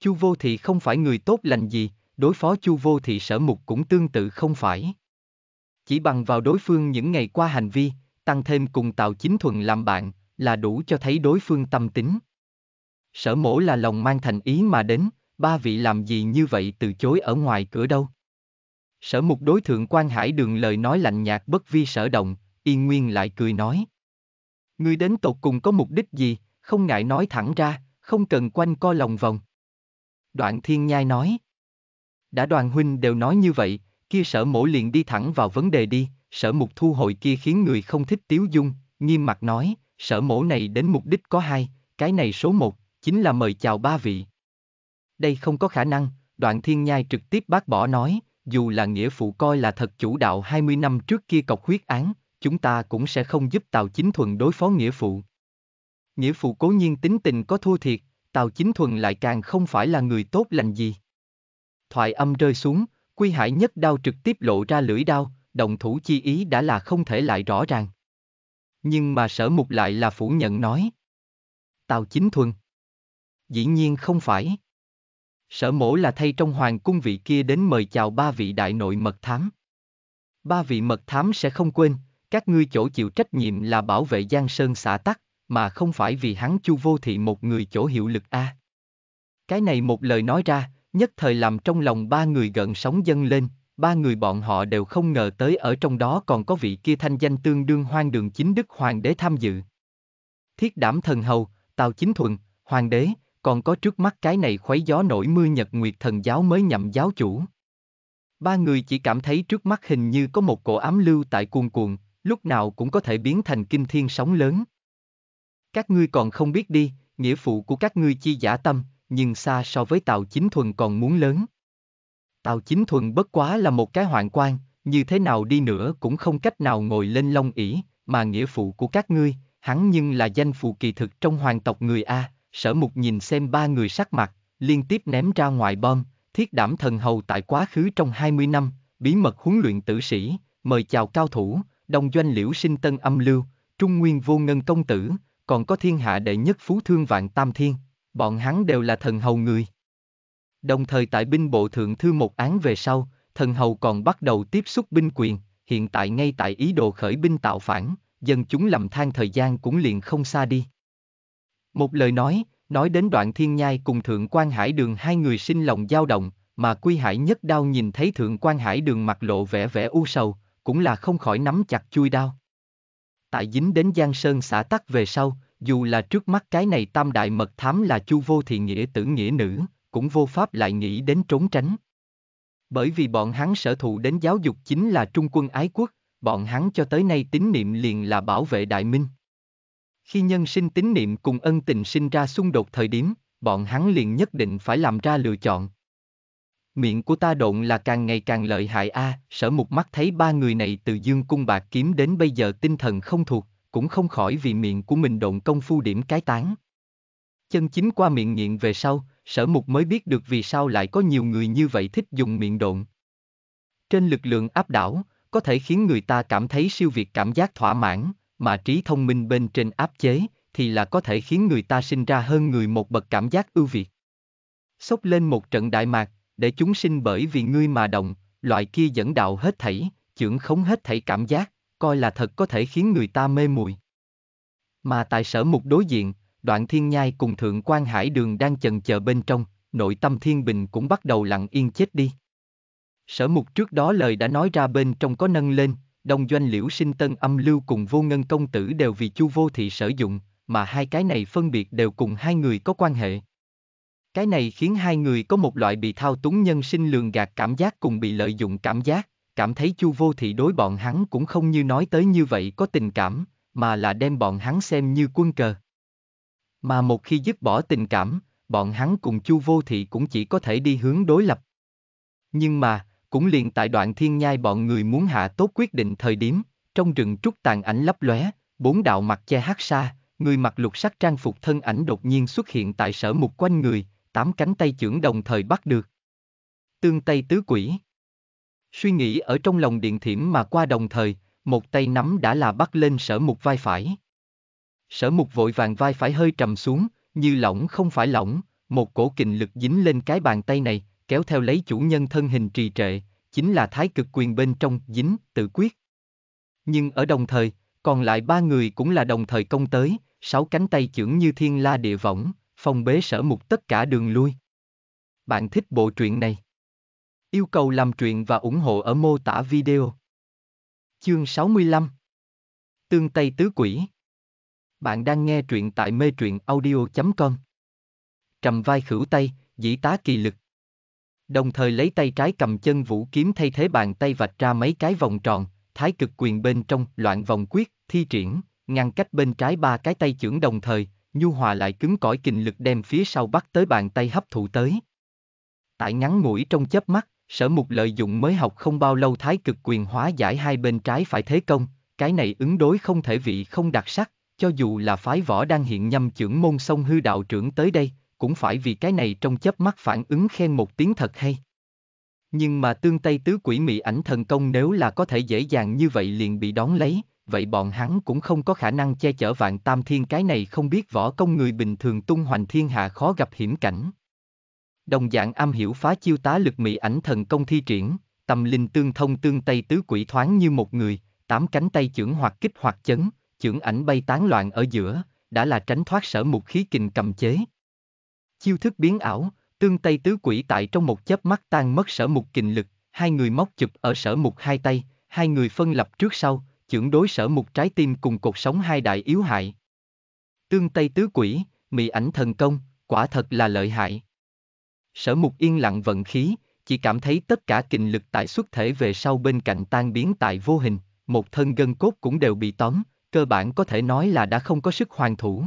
Chu vô thị không phải người tốt lành gì, đối phó chu vô thị sở mục cũng tương tự không phải. Chỉ bằng vào đối phương những ngày qua hành vi, tăng thêm cùng Tào Chính Thuận làm bạn, là đủ cho thấy đối phương tâm tính. Sở mổ là lòng mang thành ý mà đến, ba vị làm gì như vậy từ chối ở ngoài cửa đâu. Sở mục đối thượng quan hải đường lời nói lạnh nhạt bất vi sở động, y nguyên lại cười nói. Ngươi đến tột cùng có mục đích gì, không ngại nói thẳng ra, không cần quanh co lòng vòng. Đoạn thiên nhai nói. Đã đoàn huynh đều nói như vậy, kia sở mổ liền đi thẳng vào vấn đề đi, sở mục thu hồi kia khiến người không thích tiếu dung, nghiêm mặt nói, sở mổ này đến mục đích có hai, cái này số một, chính là mời chào ba vị. Đây không có khả năng, đoạn thiên nhai trực tiếp bác bỏ nói, dù là nghĩa phụ coi là thật chủ đạo 20 năm trước kia cọc huyết án, chúng ta cũng sẽ không giúp Tào Chính Thuần đối phó nghĩa phụ. Nghĩa phụ cố nhiên tính tình có thua thiệt, Tào Chính Thuần lại càng không phải là người tốt lành gì. Thoại âm rơi xuống, Quy Hải nhất đao trực tiếp lộ ra lưỡi đao, động thủ chi ý đã là không thể lại rõ ràng. Nhưng mà sở mục lại là phủ nhận nói. Tào chính thuần. Dĩ nhiên không phải. Sở mổ là thay trong hoàng cung vị kia đến mời chào ba vị đại nội mật thám. Ba vị mật thám sẽ không quên, các ngươi chỗ chịu trách nhiệm là bảo vệ Giang Sơn xã tắc, mà không phải vì hắn chu vô thị một người chỗ hiệu lực A. Cái này một lời nói ra, nhất thời làm trong lòng ba người gần sóng dâng lên, ba người bọn họ đều không ngờ tới ở trong đó còn có vị kia thanh danh tương đương hoang đường chính đức hoàng đế tham dự. Thiết đảm thần hầu, Tào Chính Thuận, hoàng đế, còn có trước mắt cái này khuấy gió nổi mưa nhật nguyệt thần giáo mới nhậm giáo chủ. Ba người chỉ cảm thấy trước mắt hình như có một cổ ám lưu tại cuồn cuộn, lúc nào cũng có thể biến thành kinh thiên sóng lớn. Các ngươi còn không biết đi, nghĩa phụ của các ngươi chi giả tâm, nhưng xa so với Tào Chính Thuần còn muốn lớn. Tào Chính Thuần bất quá là một cái hoạn quan, như thế nào đi nữa cũng không cách nào ngồi lên long ỷ, mà nghĩa phụ của các ngươi, hắn nhưng là danh phụ kỳ thực trong hoàng tộc người A, sở mục nhìn xem ba người sắc mặt, liên tiếp ném ra ngoài bom, thiết đảm thần hầu tại quá khứ trong 20 năm, bí mật huấn luyện tử sĩ, mời chào cao thủ, đồng doanh liễu sinh tân âm lưu, trung nguyên vô ngân công tử, còn có thiên hạ đệ nhất phú thương vạn tam thiên, bọn hắn đều là thần hầu người. Đồng thời tại binh bộ thượng thư một án về sau, thần hầu còn bắt đầu tiếp xúc binh quyền, hiện tại ngay tại ý đồ khởi binh tạo phản, dân chúng lầm than thời gian cũng liền không xa đi. Một lời nói, nói đến đoạn thiên nhai cùng thượng quan hải đường hai người sinh lòng dao động, mà quy hải nhất đao nhìn thấy thượng quan hải đường mặt lộ vẻ vẻ u sầu, cũng là không khỏi nắm chặt chui đao. Tại dính đến Giang Sơn xã tắc về sau, dù là trước mắt cái này tam đại mật thám là chu vô thì nghĩa tử nghĩa nữ, cũng vô pháp lại nghĩ đến trốn tránh. Bởi vì bọn hắn sở thụ đến giáo dục chính là trung quân ái quốc, bọn hắn cho tới nay tín niệm liền là bảo vệ đại minh. Khi nhân sinh tín niệm cùng ân tình sinh ra xung đột thời điểm, bọn hắn liền nhất định phải làm ra lựa chọn. Miệng của ta độn là càng ngày càng lợi hại a, à, sở mục mắt thấy ba người này từ dương cung bạc kiếm đến bây giờ tinh thần không thuộc, cũng không khỏi vì miệng của mình độn công phu điểm cái tán. Chân chính qua miệng nghiện về sau, sở mục mới biết được vì sao lại có nhiều người như vậy thích dùng miệng độn. Trên lực lượng áp đảo, có thể khiến người ta cảm thấy siêu việt cảm giác thỏa mãn, mà trí thông minh bên trên áp chế, thì là có thể khiến người ta sinh ra hơn người một bậc cảm giác ưu việt. Xốc lên một trận đại mạc, để chúng sinh bởi vì ngươi mà động, loại kia dẫn đạo hết thảy, chưởng khống hết thảy cảm giác, coi là thật có thể khiến người ta mê muội. Mà tại sở mục đối diện, đoạn thiên nhai cùng thượng quan hải đường đang chần chờ bên trong, nội tâm thiên bình cũng bắt đầu lặng yên chết đi. Sở mục trước đó lời đã nói ra bên trong có nâng lên, Đông doanh liễu sinh tân âm lưu cùng vô ngân công tử đều vì chu vô thị sử dụng, mà hai cái này phân biệt đều cùng hai người có quan hệ. Cái này khiến hai người có một loại bị thao túng nhân sinh lường gạt cảm giác cùng bị lợi dụng cảm giác, cảm thấy chu vô thị đối bọn hắn cũng không như nói tới như vậy có tình cảm, mà là đem bọn hắn xem như quân cờ. Mà một khi dứt bỏ tình cảm, bọn hắn cùng Chu Vô Thị cũng chỉ có thể đi hướng đối lập. Nhưng mà, cũng liền tại đoạn thiên nhai bọn người muốn hạ tốt quyết định thời điểm, trong rừng trúc tàn ảnh lấp lóe, bốn đạo mặt che hát xa, người mặc lục sắc trang phục thân ảnh đột nhiên xuất hiện tại sở mục quanh người, tám cánh tay trưởng đồng thời bắt được. Tương tây tứ quỷ. Suy nghĩ ở trong lòng điện thiểm mà qua đồng thời, một tay nắm đã là bắt lên sở mục vai phải. Sở mục vội vàng vai phải hơi trầm xuống, như lỏng không phải lỏng, một cổ kình lực dính lên cái bàn tay này, kéo theo lấy chủ nhân thân hình trì trệ, chính là thái cực quyền bên trong dính, tự quyết. Nhưng ở đồng thời, còn lại ba người cũng là đồng thời công tới, sáu cánh tay chưởng như thiên la địa võng, phong bế sở mục tất cả đường lui. Bạn thích bộ truyện này? Yêu cầu làm truyện và ủng hộ ở mô tả video. Chương 65 Tương Tây Tứ Quỷ bạn đang nghe truyện tại mê truyện audio.com. Trầm vai khửu tay, dĩ tá kỳ lực. Đồng thời lấy tay trái cầm chân vũ kiếm thay thế bàn tay vạch ra mấy cái vòng tròn, thái cực quyền bên trong loạn vòng quyết, thi triển, ngăn cách bên trái ba cái tay chưởng đồng thời, nhu hòa lại cứng cỏi kình lực đem phía sau bắt tới bàn tay hấp thụ tới. Tại ngắn ngủi trong chớp mắt, sở mục lợi dụng mới học không bao lâu thái cực quyền hóa giải hai bên trái phải thế công, cái này ứng đối không thể vị không đặc sắc, cho dù là phái võ đang hiện nhâm trưởng môn sông hư đạo trưởng tới đây, cũng phải vì cái này trong chớp mắt phản ứng khen một tiếng thật hay. Nhưng mà tương tây tứ quỷ mị ảnh thần công nếu là có thể dễ dàng như vậy liền bị đón lấy, vậy bọn hắn cũng không có khả năng che chở vạn tam thiên cái này không biết võ công người bình thường tung hoành thiên hạ khó gặp hiểm cảnh. Đồng dạng am hiểu phá chiêu tá lực mị ảnh thần công thi triển, tâm linh tương thông tương tây tứ quỷ thoáng như một người, tám cánh tay trưởng hoặc kích hoặc chấn, chưởng ảnh bay tán loạn ở giữa, đã là tránh thoát sở mục khí kình cầm chế. Chiêu thức biến ảo, tương tây tứ quỷ tại trong một chớp mắt tan mất sở mục kình lực, hai người móc chụp ở sở mục hai tay, hai người phân lập trước sau, chưởng đối sở mục trái tim cùng cột sống hai đại yếu hại. Tương tây tứ quỷ, mị ảnh thần công, quả thật là lợi hại. Sở mục yên lặng vận khí, chỉ cảm thấy tất cả kình lực tại xuất thể về sau bên cạnh tan biến tại vô hình, một thân gân cốt cũng đều bị tóm, cơ bản có thể nói là đã không có sức hoàn thủ.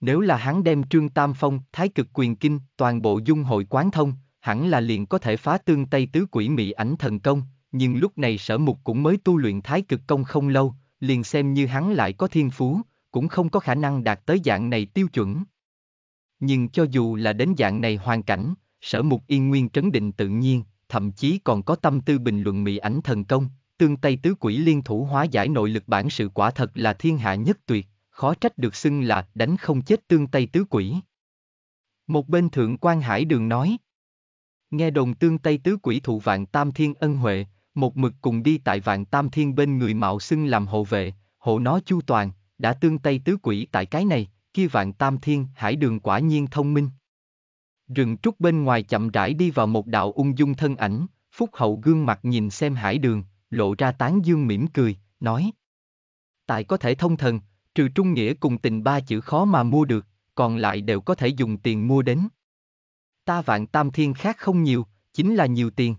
Nếu là hắn đem Trương Tam Phong, Thái Cực Quyền Kinh, toàn bộ dung hội quán thông, hẳn là liền có thể phá tương Tây Tứ Quỷ Mị ảnh thần công, nhưng lúc này sở mục cũng mới tu luyện Thái Cực Công không lâu, liền xem như hắn lại có thiên phú, cũng không có khả năng đạt tới dạng này tiêu chuẩn. Nhưng cho dù là đến dạng này hoàn cảnh, sở mục yên nguyên trấn định tự nhiên, thậm chí còn có tâm tư bình luận Mị ảnh thần công, tương tây tứ quỷ liên thủ hóa giải nội lực bản sự quả thật là thiên hạ nhất tuyệt, khó trách được xưng là đánh không chết tương tây tứ quỷ. Một bên thượng quan hải đường nói. Nghe đồn tương tây tứ quỷ thụ vạn tam thiên ân huệ, một mực cùng đi tại vạn tam thiên bên người mạo xưng làm hộ vệ, hộ nó chu toàn, đã tương tây tứ quỷ tại cái này, kia vạn tam thiên hải đường quả nhiên thông minh. Rừng trúc bên ngoài chậm rãi đi vào một đạo ung dung thân ảnh, phúc hậu gương mặt nhìn xem hải đường, lộ ra tán dương mỉm cười, nói. Tại có thể thông thần, trừ trung nghĩa cùng tình ba chữ khó mà mua được, còn lại đều có thể dùng tiền mua đến. Ta vạn tam thiên khác không nhiều, chính là nhiều tiền.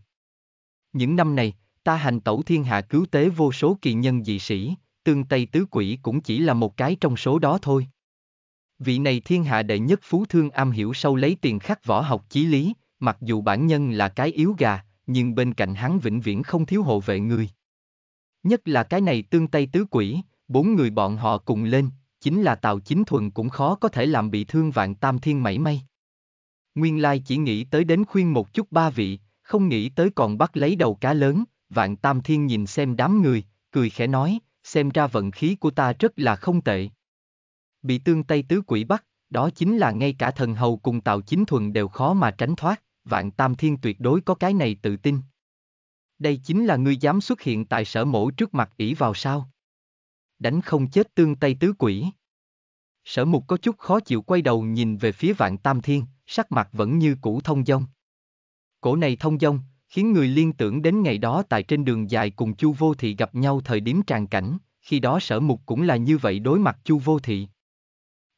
Những năm này, ta hành tẩu thiên hạ cứu tế vô số kỳ nhân dị sĩ, tương tây tứ quỷ cũng chỉ là một cái trong số đó thôi. Vị này thiên hạ đệ nhất phú thương am hiểu sâu lấy tiền khắc võ học chí lý, mặc dù bản nhân là cái yếu gà, nhưng bên cạnh hắn vĩnh viễn không thiếu hộ vệ người. Nhất là cái này tương tây tứ quỷ, bốn người bọn họ cùng lên, chính là Tào Chính Thuần cũng khó có thể làm bị thương vạn tam thiên mảy may. Nguyên lai chỉ nghĩ tới đến khuyên một chút ba vị, không nghĩ tới còn bắt lấy đầu cá lớn, vạn tam thiên nhìn xem đám người, cười khẽ nói, xem ra vận khí của ta rất là không tệ. Bị tương Tây Tứ Quỷ bắt, đó chính là ngay cả thần hầu cùng Tào Chính Thuần đều khó mà tránh thoát. Vạn Tam Thiên tuyệt đối có cái này tự tin. Đây chính là ngươi dám xuất hiện tại sở mổ trước mặt ỷ vào sao. Đánh không chết tương tây tứ quỷ. Sở mục có chút khó chịu quay đầu nhìn về phía vạn tam thiên, sắc mặt vẫn như cũ thông dong. Cổ này thông dong, khiến người liên tưởng đến ngày đó tại trên đường dài cùng chu vô thị gặp nhau thời điểm tràn cảnh, khi đó sở mục cũng là như vậy đối mặt chu vô thị.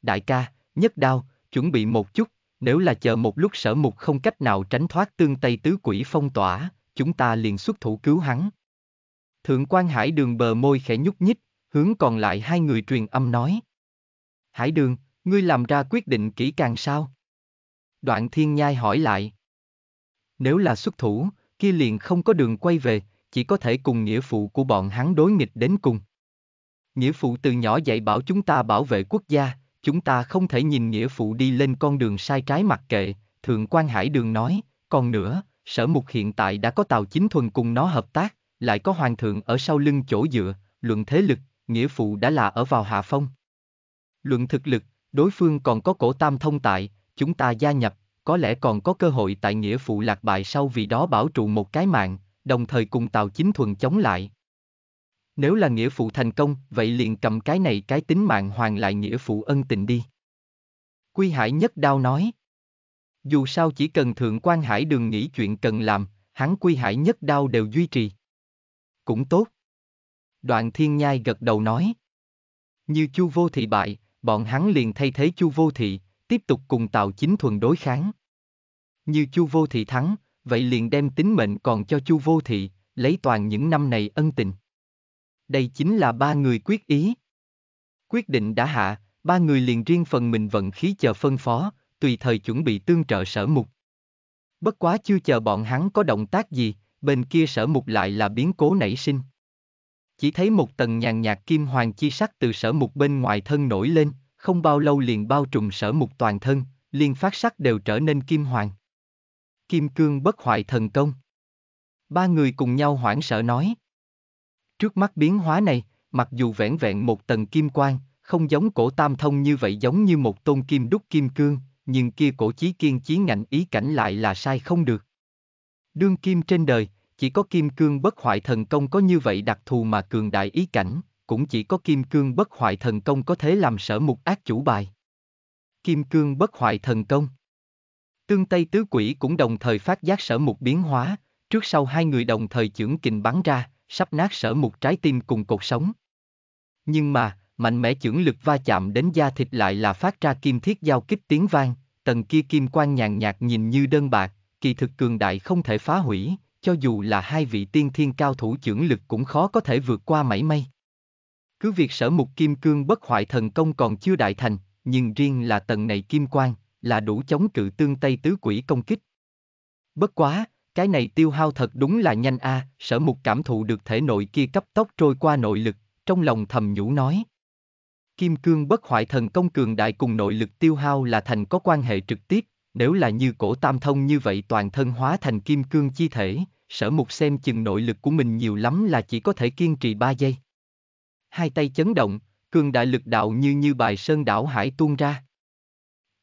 Đại ca, nhất đao, chuẩn bị một chút, nếu là chờ một lúc sở mục không cách nào tránh thoát tương tây tứ quỷ phong tỏa, chúng ta liền xuất thủ cứu hắn. Thượng quan hải đường bờ môi khẽ nhúc nhích, hướng còn lại hai người truyền âm nói. Hải đường, ngươi làm ra quyết định kỹ càng sao? Đoạn thiên nhai hỏi lại. Nếu là xuất thủ, kia liền không có đường quay về, chỉ có thể cùng nghĩa phụ của bọn hắn đối nghịch đến cùng. Nghĩa phụ từ nhỏ dạy bảo chúng ta bảo vệ quốc gia, chúng ta không thể nhìn nghĩa phụ đi lên con đường sai trái mặc kệ, Thượng quan Hải Đường nói, còn nữa, sở mục hiện tại đã có Tàu Chính Thuần cùng nó hợp tác, lại có Hoàng thượng ở sau lưng chỗ dựa, luận thế lực, nghĩa phụ đã là ở vào hạ phong. Luận thực lực, đối phương còn có cổ tam thông tại, chúng ta gia nhập, có lẽ còn có cơ hội tại nghĩa phụ lạc bại sau vì đó bảo trụ một cái mạng, đồng thời cùng Tàu Chính Thuần chống lại nếu là nghĩa phụ thành công, vậy liền cầm cái này cái tính mạng hoàng lại nghĩa phụ ân tình đi. Quy Hải nhất đao nói. Dù sao chỉ cần Thượng quan Hải đường nghĩ chuyện cần làm, hắn Quy Hải nhất đao đều duy trì. Cũng tốt. Đoạn thiên nhai gật đầu nói. Như chu vô thị bại, bọn hắn liền thay thế chu vô thị, tiếp tục cùng tạo chính thuần đối kháng. Như chu vô thị thắng, vậy liền đem tính mệnh còn cho chu vô thị, lấy toàn những năm này ân tình đây chính là ba người quyết ý. Quyết định đã hạ, ba người liền riêng phần mình vận khí chờ phân phó, tùy thời chuẩn bị tương trợ sở mục. Bất quá chưa chờ bọn hắn có động tác gì, bên kia sở mục lại là biến cố nảy sinh. Chỉ thấy một tầng nhàn nhạt kim hoàng chi sắc từ sở mục bên ngoài thân nổi lên, không bao lâu liền bao trùm sở mục toàn thân, liền phát sắc đều trở nên kim hoàng. Kim cương bất hoại thần công. Ba người cùng nhau hoảng sợ nói. Trước mắt biến hóa này, mặc dù vẻn vẹn một tầng kim quang, không giống cổ tam thông như vậy giống như một tôn kim đúc kim cương, nhưng kia cổ chí kiên chí ngạnh ý cảnh lại là sai không được. Đương kim trên đời, chỉ có kim cương bất hoại thần công có như vậy đặc thù mà cường đại ý cảnh, cũng chỉ có kim cương bất hoại thần công có thể làm sở mục ác chủ bài. Kim cương bất hoại thần công Tương Tây Tứ Quỷ cũng đồng thời phát giác sở mục biến hóa, trước sau hai người đồng thời trưởng kình bắn ra, sắp nát sở một trái tim cùng cột sống. Nhưng mà, mạnh mẽ chưởng lực va chạm đến da thịt lại là phát ra kim thiết giao kích tiếng vang, tầng kia kim quang nhàn nhạt nhìn như đơn bạc, kỳ thực cường đại không thể phá hủy, cho dù là hai vị tiên thiên cao thủ chưởng lực cũng khó có thể vượt qua mảy may. Cứ việc sở mục kim cương bất hoại thần công còn chưa đại thành, nhưng riêng là tầng này kim quang, là đủ chống cự tương tây tứ quỷ công kích. Bất quá, cái này tiêu hao thật đúng là nhanh a, à, sở mục cảm thụ được thể nội kia cấp tốc trôi qua nội lực, trong lòng thầm nhủ nói. Kim cương bất hoại thần công cường đại cùng nội lực tiêu hao là thành có quan hệ trực tiếp, nếu là như cổ tam thông như vậy toàn thân hóa thành kim cương chi thể, sở mục xem chừng nội lực của mình nhiều lắm là chỉ có thể kiên trì 3 giây. Hai tay chấn động, cường đại lực đạo như như bài sơn đảo hải tuôn ra.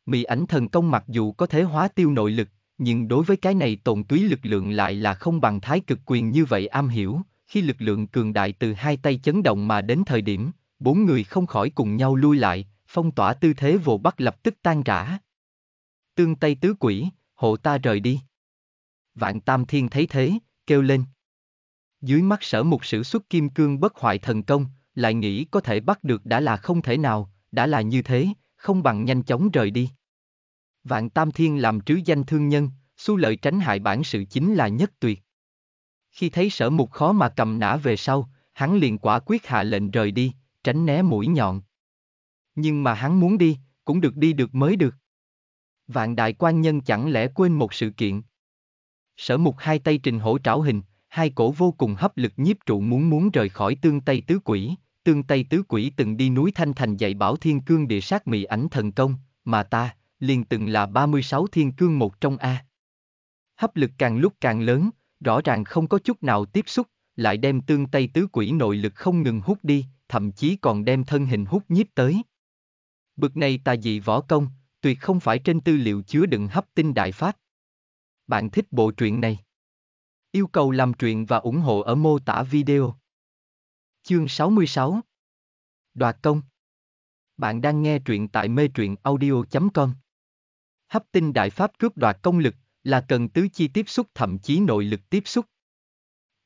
Mị ảnh thần công mặc dù có thể hóa tiêu nội lực, nhưng đối với cái này tồn túy lực lượng lại là không bằng thái cực quyền như vậy am hiểu, khi lực lượng cường đại từ hai tay chấn động mà đến thời điểm, bốn người không khỏi cùng nhau lui lại, phong tỏa tư thế vồ bắt lập tức tan rã. Tương Tây Tứ Quỷ, hộ ta rời đi. Vạn Tam Thiên thấy thế, kêu lên. Dưới mắt sở một sử xuất kim cương bất hoại thần công, lại nghĩ có thể bắt được đã là không thể nào, đã là như thế, không bằng nhanh chóng rời đi vạn tam thiên làm trứ danh thương nhân, xu lợi tránh hại bản sự chính là nhất tuyệt. Khi thấy sở mục khó mà cầm nã về sau, hắn liền quả quyết hạ lệnh rời đi, tránh né mũi nhọn. Nhưng mà hắn muốn đi, cũng được đi được mới được. Vạn đại quan nhân chẳng lẽ quên một sự kiện. Sở mục hai tay trình hổ trảo hình, hai cổ vô cùng hấp lực nhiếp trụ muốn muốn rời khỏi tương tây tứ quỷ. Tương tây tứ quỷ từng đi núi Thanh Thành dạy bảo thiên cương địa sát mị ảnh thần công, mà ta, liền từng là 36 thiên cương một trong A. Hấp lực càng lúc càng lớn, rõ ràng không có chút nào tiếp xúc, lại đem tương tây tứ quỷ nội lực không ngừng hút đi, thậm chí còn đem thân hình hút nhiếp tới. Bực này tà dị võ công, tuyệt không phải trên tư liệu chứa đựng hấp tinh đại pháp. Bạn thích bộ truyện này? Yêu cầu làm truyện và ủng hộ ở mô tả video. Chương 66 Đoạt công Bạn đang nghe truyện tại mê truyện audio.com hấp tinh đại pháp cướp đoạt công lực, là cần tứ chi tiếp xúc thậm chí nội lực tiếp xúc.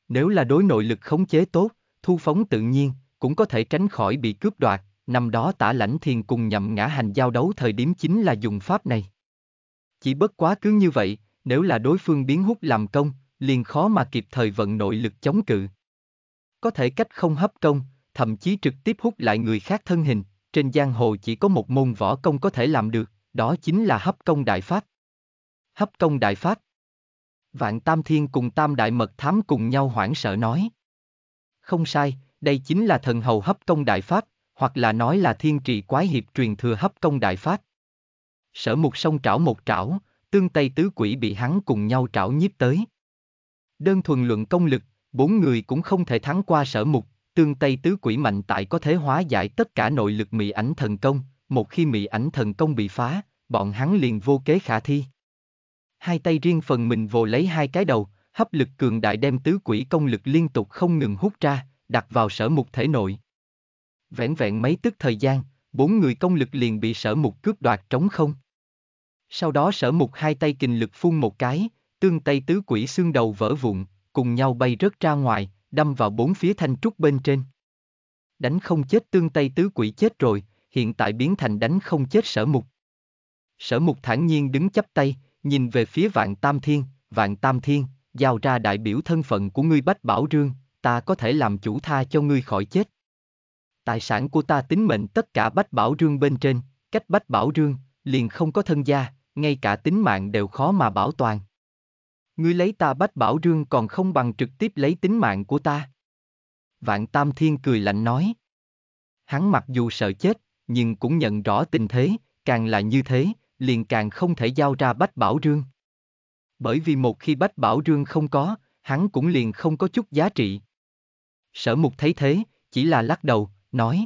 Nếu là đối nội lực khống chế tốt, thu phóng tự nhiên, cũng có thể tránh khỏi bị cướp đoạt, năm đó tả lãnh thiền cùng nhậm ngã hành giao đấu thời điểm chính là dùng pháp này. Chỉ bất quá cứ như vậy, nếu là đối phương biến hút làm công, liền khó mà kịp thời vận nội lực chống cự. Có thể cách không hấp công, thậm chí trực tiếp hút lại người khác thân hình, trên giang hồ chỉ có một môn võ công có thể làm được. Đó chính là hấp công đại pháp. Hấp công đại pháp. Vạn Tam Thiên cùng Tam Đại Mật Thám cùng nhau hoảng sợ nói. Không sai, đây chính là thần hầu hấp công đại pháp, hoặc là nói là thiên trì quái hiệp truyền thừa hấp công đại pháp. Sở mục song trảo một trảo, tương tây tứ quỷ bị hắn cùng nhau trảo nhiếp tới. Đơn thuần luận công lực, bốn người cũng không thể thắng qua sở mục, tương tây tứ quỷ mạnh tại có thể hóa giải tất cả nội lực mị ảnh thần công, một khi mỹ ảnh thần công bị phá, bọn hắn liền vô kế khả thi. Hai tay riêng phần mình vồ lấy hai cái đầu, hấp lực cường đại đem tứ quỷ công lực liên tục không ngừng hút ra, đặt vào sở mục thể nội. Vẹn vẹn mấy tức thời gian, bốn người công lực liền bị sở mục cướp đoạt trống không. Sau đó sở mục hai tay kình lực phun một cái, tương tây tứ quỷ xương đầu vỡ vụn, cùng nhau bay rớt ra ngoài, đâm vào bốn phía thanh trúc bên trên. Đánh không chết tương tây tứ quỷ chết rồi, hiện tại biến thành đánh không chết sở mục. Sở mục thản nhiên đứng chắp tay, nhìn về phía vạn tam thiên, vạn tam thiên, giao ra đại biểu thân phận của ngươi bách bảo rương, ta có thể làm chủ tha cho ngươi khỏi chết. Tài sản của ta tính mệnh tất cả bách bảo rương bên trên, cách bách bảo rương, liền không có thân gia, ngay cả tính mạng đều khó mà bảo toàn. Ngươi lấy ta bách bảo rương còn không bằng trực tiếp lấy tính mạng của ta. Vạn Tam Thiên cười lạnh nói. Hắn mặc dù sợ chết, nhưng cũng nhận rõ tình thế, càng là như thế, liền càng không thể giao ra Bách Bảo Rương. Bởi vì một khi Bách Bảo Rương không có, hắn cũng liền không có chút giá trị. Sở mục thấy thế, chỉ là lắc đầu, nói.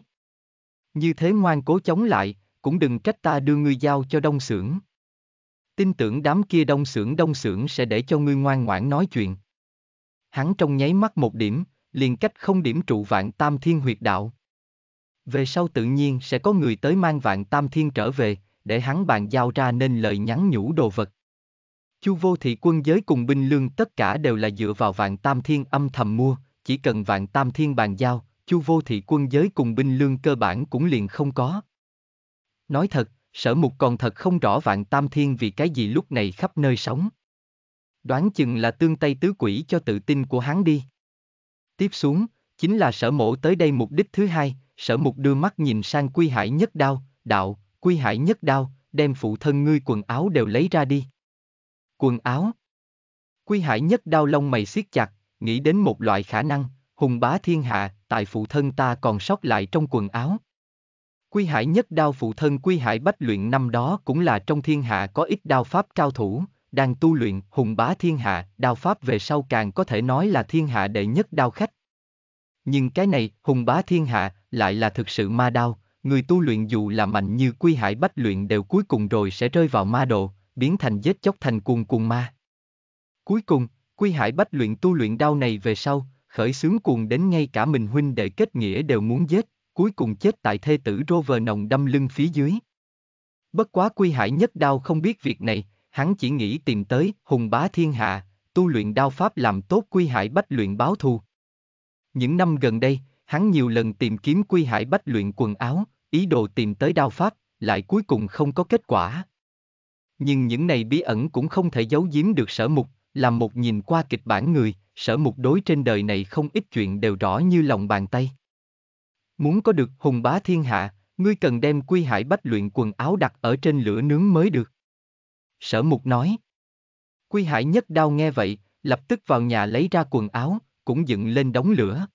Như thế ngoan cố chống lại, cũng đừng trách ta đưa ngươi giao cho đông xưởng. Tin tưởng đám kia đông xưởng đông xưởng sẽ để cho ngươi ngoan ngoãn nói chuyện. Hắn trong nháy mắt một điểm, liền cách không điểm trụ vạn tam thiên huyệt đạo. Về sau tự nhiên sẽ có người tới mang vạn tam thiên trở về, để hắn bàn giao ra nên lời nhắn nhủ đồ vật. Chu vô thị quân giới cùng binh lương tất cả đều là dựa vào vạn tam thiên âm thầm mua, chỉ cần vạn tam thiên bàn giao, chu vô thị quân giới cùng binh lương cơ bản cũng liền không có. Nói thật, sở mục còn thật không rõ vạn tam thiên vì cái gì lúc này khắp nơi sống. Đoán chừng là tương tây tứ quỷ cho tự tin của hắn đi. Tiếp xuống, chính là sở mộ tới đây mục đích thứ hai, sở mục đưa mắt nhìn sang quy hải nhất đao, đạo, quy hải nhất đao, đem phụ thân ngươi quần áo đều lấy ra đi. Quần áo? Quy hải nhất đao lông mày siết chặt, nghĩ đến một loại khả năng, hùng bá thiên hạ, tại phụ thân ta còn sót lại trong quần áo. Quy hải nhất đao phụ thân quy hải bách luyện năm đó cũng là trong thiên hạ có ít đao pháp cao thủ, đang tu luyện hùng bá thiên hạ, đao pháp về sau càng có thể nói là thiên hạ đệ nhất đao khách. Nhưng cái này, hùng bá thiên hạ, lại là thực sự ma đao, người tu luyện dù là mạnh như quy hải bách luyện đều cuối cùng rồi sẽ rơi vào ma độ, biến thành giết chóc thành cuồng cuồng ma. Cuối cùng, quy hải bách luyện tu luyện đao này về sau, khởi xướng cuồng đến ngay cả mình huynh đệ kết nghĩa đều muốn giết, cuối cùng chết tại thê tử Rover nồng đâm lưng phía dưới. Bất quá quy hải nhất đao không biết việc này, hắn chỉ nghĩ tìm tới hùng bá thiên hạ, tu luyện đao pháp làm tốt quy hải bách luyện báo thù. Những năm gần đây, hắn nhiều lần tìm kiếm quy hải bách luyện quần áo, ý đồ tìm tới đao pháp, lại cuối cùng không có kết quả. Nhưng những này bí ẩn cũng không thể giấu giếm được sở mục, làm một nhìn qua kịch bản người, sở mục đối trên đời này không ít chuyện đều rõ như lòng bàn tay. Muốn có được hùng bá thiên hạ, ngươi cần đem quy hải bách luyện quần áo đặt ở trên lửa nướng mới được. Sở mục nói. Quy hải nhất đao nghe vậy, lập tức vào nhà lấy ra quần áo, cũng dựng lên đống lửa.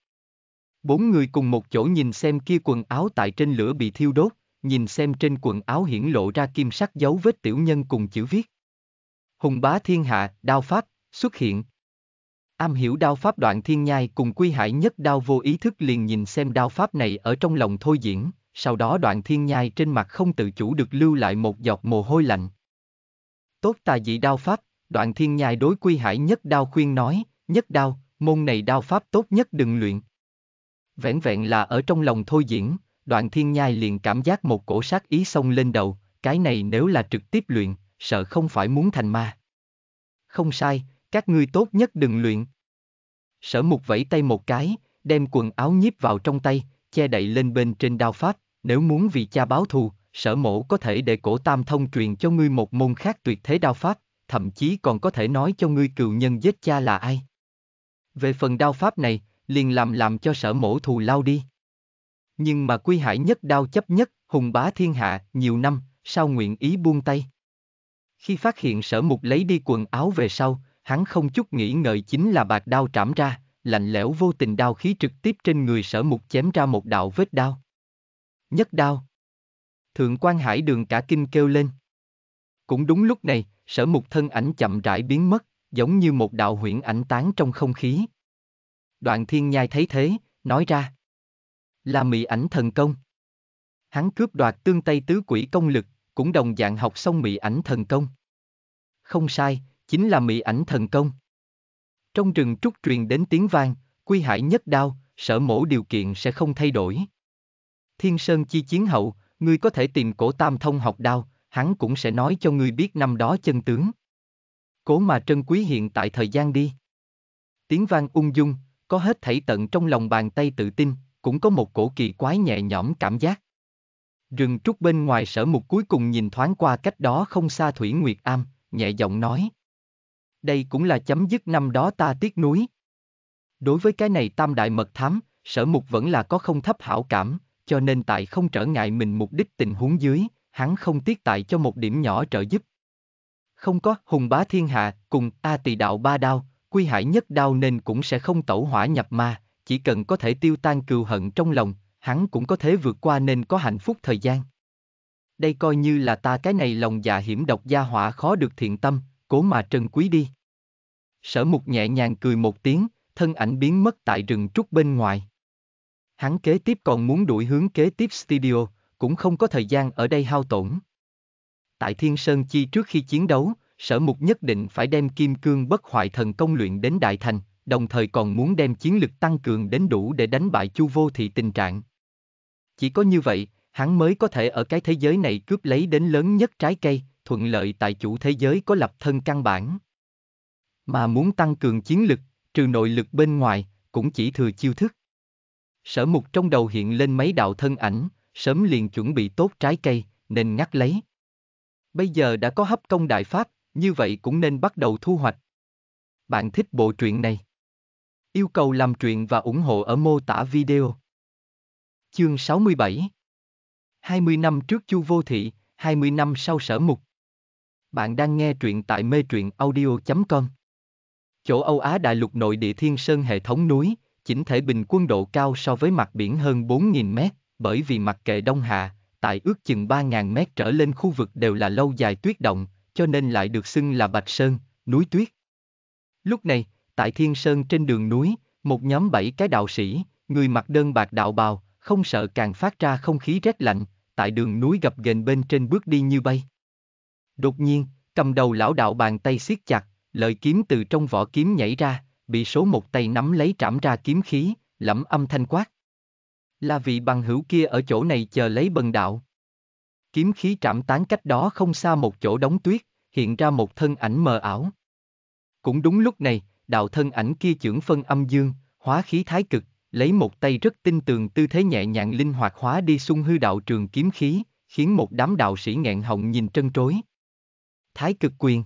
Bốn người cùng một chỗ nhìn xem kia quần áo tại trên lửa bị thiêu đốt, nhìn xem trên quần áo hiển lộ ra kim sắc dấu vết tiểu nhân cùng chữ viết. Hùng bá thiên hạ, đao pháp, xuất hiện. Am hiểu đao pháp đoạn thiên nhai cùng quy hải nhất đao vô ý thức liền nhìn xem đao pháp này ở trong lòng thôi diễn, sau đó đoạn thiên nhai trên mặt không tự chủ được lưu lại một giọt mồ hôi lạnh. Tốt tà dị đao pháp, đoạn thiên nhai đối quy hải nhất đao khuyên nói, nhất đao, môn này đao pháp tốt nhất đừng luyện. Vẹn vẹn là ở trong lòng thôi diễn, đoạn thiên nhai liền cảm giác một cổ sát ý xông lên đầu, cái này nếu là trực tiếp luyện, sợ không phải muốn thành ma. Không sai, các ngươi tốt nhất đừng luyện. Sở mục vẫy tay một cái, đem quần áo nhíp vào trong tay, che đậy lên bên trên đao pháp, nếu muốn vì cha báo thù, sở mộ có thể để cổ tam thông truyền cho ngươi một môn khác tuyệt thế đao pháp, thậm chí còn có thể nói cho ngươi cựu nhân giết cha là ai. Về phần đao pháp này, liền làm làm cho sở mổ thù lao đi. Nhưng mà quy hải nhất đao chấp nhất, hùng bá thiên hạ, nhiều năm, sao nguyện ý buông tay. Khi phát hiện sở mục lấy đi quần áo về sau, hắn không chút nghĩ ngợi chính là bạc đao trảm ra, lạnh lẽo vô tình đao khí trực tiếp trên người sở mục chém ra một đạo vết đao. Nhất đao. Thượng quan hải đường cả kinh kêu lên. Cũng đúng lúc này, sở mục thân ảnh chậm rãi biến mất, giống như một đạo huyễn ảnh tán trong không khí. Đoạn thiên nhai thấy thế, nói ra. Là mị ảnh thần công. Hắn cướp đoạt tương tây tứ quỷ công lực, cũng đồng dạng học xong mị ảnh thần công. Không sai, chính là mị ảnh thần công. Trong rừng trúc truyền đến tiếng vang, quy hải nhất đao, sở mổ điều kiện sẽ không thay đổi. Thiên Sơn chi chiến hậu, ngươi có thể tìm cổ tam thông học đao, hắn cũng sẽ nói cho ngươi biết năm đó chân tướng. Cố mà trân quý hiện tại thời gian đi. Tiếng vang ung dung, có hết thảy tận trong lòng bàn tay tự tin, cũng có một cổ kỳ quái nhẹ nhõm cảm giác. Rừng trúc bên ngoài sở mục cuối cùng nhìn thoáng qua cách đó không xa Thủy Nguyệt Am, nhẹ giọng nói. Đây cũng là chấm dứt năm đó ta tiếc núi. Đối với cái này tam đại mật thám, sở mục vẫn là có không thấp hảo cảm, cho nên tại không trở ngại mình mục đích tình huống dưới, hắn không tiếc tại cho một điểm nhỏ trợ giúp. Không có hùng bá thiên hạ cùng A tỳ đạo ba đao, quy hải nhất đao nên cũng sẽ không tẩu hỏa nhập ma, chỉ cần có thể tiêu tan cừu hận trong lòng, hắn cũng có thể vượt qua nên có hạnh phúc thời gian. Đây coi như là ta cái này lòng dạ hiểm độc gia hỏa khó được thiện tâm, cố mà trân quý đi. Sở mục nhẹ nhàng cười một tiếng, thân ảnh biến mất tại rừng trúc bên ngoài. Hắn kế tiếp còn muốn đuổi hướng kế tiếp studio, cũng không có thời gian ở đây hao tổn. Tại Thiên Sơn Chi trước khi chiến đấu, sở mục nhất định phải đem kim cương bất hoại thần công luyện đến đại thành, đồng thời còn muốn đem chiến lực tăng cường đến đủ để đánh bại chu vô thị tình trạng. Chỉ có như vậy, hắn mới có thể ở cái thế giới này cướp lấy đến lớn nhất trái cây, thuận lợi tại chủ thế giới có lập thân căn bản. Mà muốn tăng cường chiến lực, trừ nội lực bên ngoài, cũng chỉ thừa chiêu thức. Sở mục trong đầu hiện lên mấy đạo thân ảnh, sớm liền chuẩn bị tốt trái cây, nên ngắt lấy. Bây giờ đã có hấp công đại pháp, như vậy cũng nên bắt đầu thu hoạch. Bạn thích bộ truyện này? Yêu cầu làm truyện và ủng hộ ở mô tả video. Chương 67 20 năm trước Chu Vô Thị, 20 năm sau Sở Mục. Bạn đang nghe truyện tại mê truyện audio.com. Chỗ Âu Á đại lục nội địa thiên sơn hệ thống núi, chỉnh thể bình quân độ cao so với mặt biển hơn 4.000 mét, bởi vì mặt kệ Đông Hạ, tại ước chừng 3.000 mét trở lên khu vực đều là lâu dài tuyết động, cho nên lại được xưng là Bạch Sơn, núi tuyết. Lúc này, tại Thiên Sơn trên đường núi, một nhóm bảy cái đạo sĩ, người mặc đơn bạc đạo bào, không sợ càng phát ra không khí rét lạnh, tại đường núi gặp ghềnh bên trên bước đi như bay. Đột nhiên, cầm đầu lão đạo bàn tay siết chặt, lợi kiếm từ trong vỏ kiếm nhảy ra, bị số một tay nắm lấy trảm ra kiếm khí, lẫm âm thanh quát. Là vị bằng hữu kia ở chỗ này chờ lấy bần đạo. Kiếm khí trảm tán cách đó không xa một chỗ đóng tuyết, hiện ra một thân ảnh mờ ảo. Cũng đúng lúc này, đạo thân ảnh kia trưởng phân âm dương, hóa khí thái cực, lấy một tay rất tinh tường tư thế nhẹ nhàng linh hoạt hóa đi xung hư đạo trường kiếm khí, khiến một đám đạo sĩ nghẹn họng nhìn trân trối. Thái cực quyền.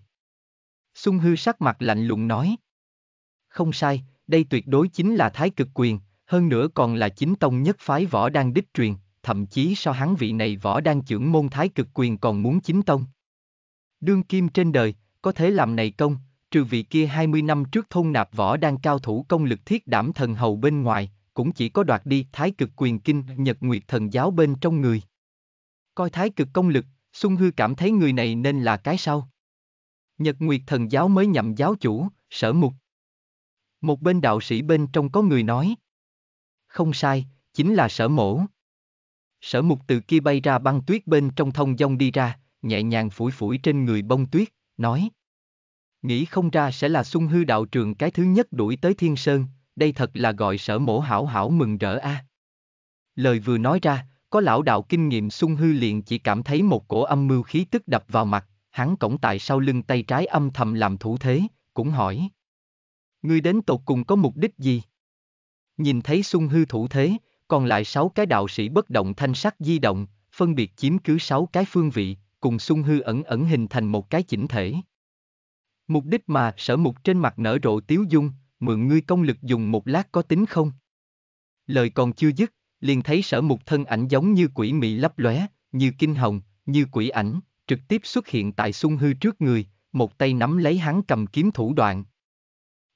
Xung hư sắc mặt lạnh lùng nói. Không sai, đây tuyệt đối chính là thái cực quyền, hơn nữa còn là chính tông nhất phái võ đang đích truyền thậm chí so hắn vị này võ đang trưởng môn thái cực quyền còn muốn chính tông. Đương kim trên đời, có thể làm này công, trừ vị kia 20 năm trước thôn nạp võ đang cao thủ công lực thiết đảm thần hầu bên ngoài, cũng chỉ có đoạt đi thái cực quyền kinh nhật nguyệt thần giáo bên trong người. Coi thái cực công lực, Xuân Hư cảm thấy người này nên là cái sau. Nhật nguyệt thần giáo mới nhậm giáo chủ, sở mục. Một bên đạo sĩ bên trong có người nói. Không sai, chính là sở mổ. Sở mục từ kia bay ra băng tuyết bên trong thông dông đi ra, nhẹ nhàng phủi phủi trên người bông tuyết, nói. Nghĩ không ra sẽ là sung hư đạo trường cái thứ nhất đuổi tới thiên sơn, đây thật là gọi sở mổ hảo hảo mừng rỡ a. À. Lời vừa nói ra, có lão đạo kinh nghiệm sung hư liền chỉ cảm thấy một cổ âm mưu khí tức đập vào mặt, hắn cổng tại sau lưng tay trái âm thầm làm thủ thế, cũng hỏi. Ngươi đến tột cùng có mục đích gì? Nhìn thấy sung hư thủ thế, còn lại sáu cái đạo sĩ bất động thanh sắc di động, phân biệt chiếm cứ sáu cái phương vị, cùng sung hư ẩn ẩn hình thành một cái chỉnh thể. Mục đích mà sở mục trên mặt nở rộ tiếu dung, mượn ngươi công lực dùng một lát có tính không? Lời còn chưa dứt, liền thấy sở mục thân ảnh giống như quỷ mị lấp lóe, như kinh hồng, như quỷ ảnh, trực tiếp xuất hiện tại sung hư trước người, một tay nắm lấy hắn cầm kiếm thủ đoạn.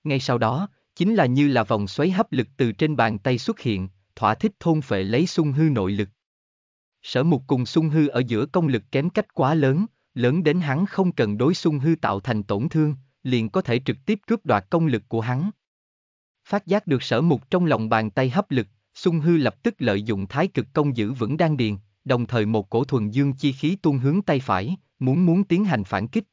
Ngay sau đó, chính là như là vòng xoáy hấp lực từ trên bàn tay xuất hiện, thỏa thích thôn phệ lấy sung hư nội lực. Sở mục cùng sung hư ở giữa công lực kém cách quá lớn, lớn đến hắn không cần đối sung hư tạo thành tổn thương, liền có thể trực tiếp cướp đoạt công lực của hắn. Phát giác được sở mục trong lòng bàn tay hấp lực, sung hư lập tức lợi dụng thái cực công giữ vững đan điền, đồng thời một cổ thuần dương chi khí tuôn hướng tay phải, muốn muốn tiến hành phản kích.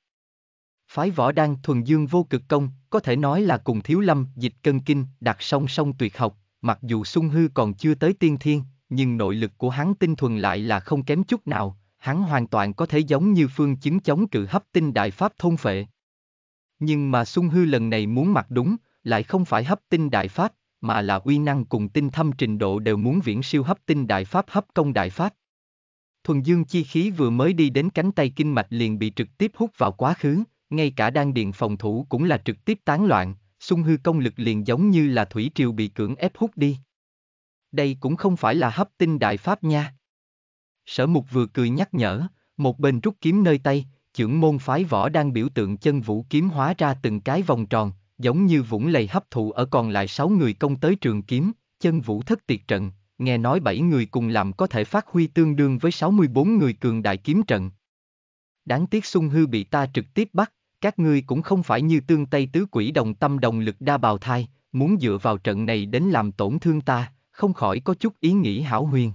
Phái võ đan thuần dương vô cực công, có thể nói là cùng thiếu lâm, dịch cân kinh, đặt song song tuyệt học, mặc dù sung hư còn chưa tới tiên thiên, nhưng nội lực của hắn tinh thuần lại là không kém chút nào, hắn hoàn toàn có thể giống như phương chứng chống cự hấp tinh đại pháp thôn phệ. Nhưng mà sung hư lần này muốn mặc đúng, lại không phải hấp tinh đại pháp, mà là uy năng cùng tinh thâm trình độ đều muốn viễn siêu hấp tinh đại pháp hấp công đại pháp. Thuần dương chi khí vừa mới đi đến cánh tay kinh mạch liền bị trực tiếp hút vào quá khứ, ngay cả đan điền phòng thủ cũng là trực tiếp tán loạn, xung hư công lực liền giống như là thủy triều bị cưỡng ép hút đi. Đây cũng không phải là hấp tinh đại pháp nha. Sở mục vừa cười nhắc nhở, một bên rút kiếm nơi tay, trưởng môn phái võ đang biểu tượng chân vũ kiếm hóa ra từng cái vòng tròn, giống như vũng lầy hấp thụ ở còn lại sáu người công tới trường kiếm, chân vũ thất tiệt trận, nghe nói bảy người cùng làm có thể phát huy tương đương với 64 người cường đại kiếm trận. Đáng tiếc sung hư bị ta trực tiếp bắt, các ngươi cũng không phải như tương tây tứ quỷ đồng tâm đồng lực đa bào thai, muốn dựa vào trận này đến làm tổn thương ta, không khỏi có chút ý nghĩ hảo huyền.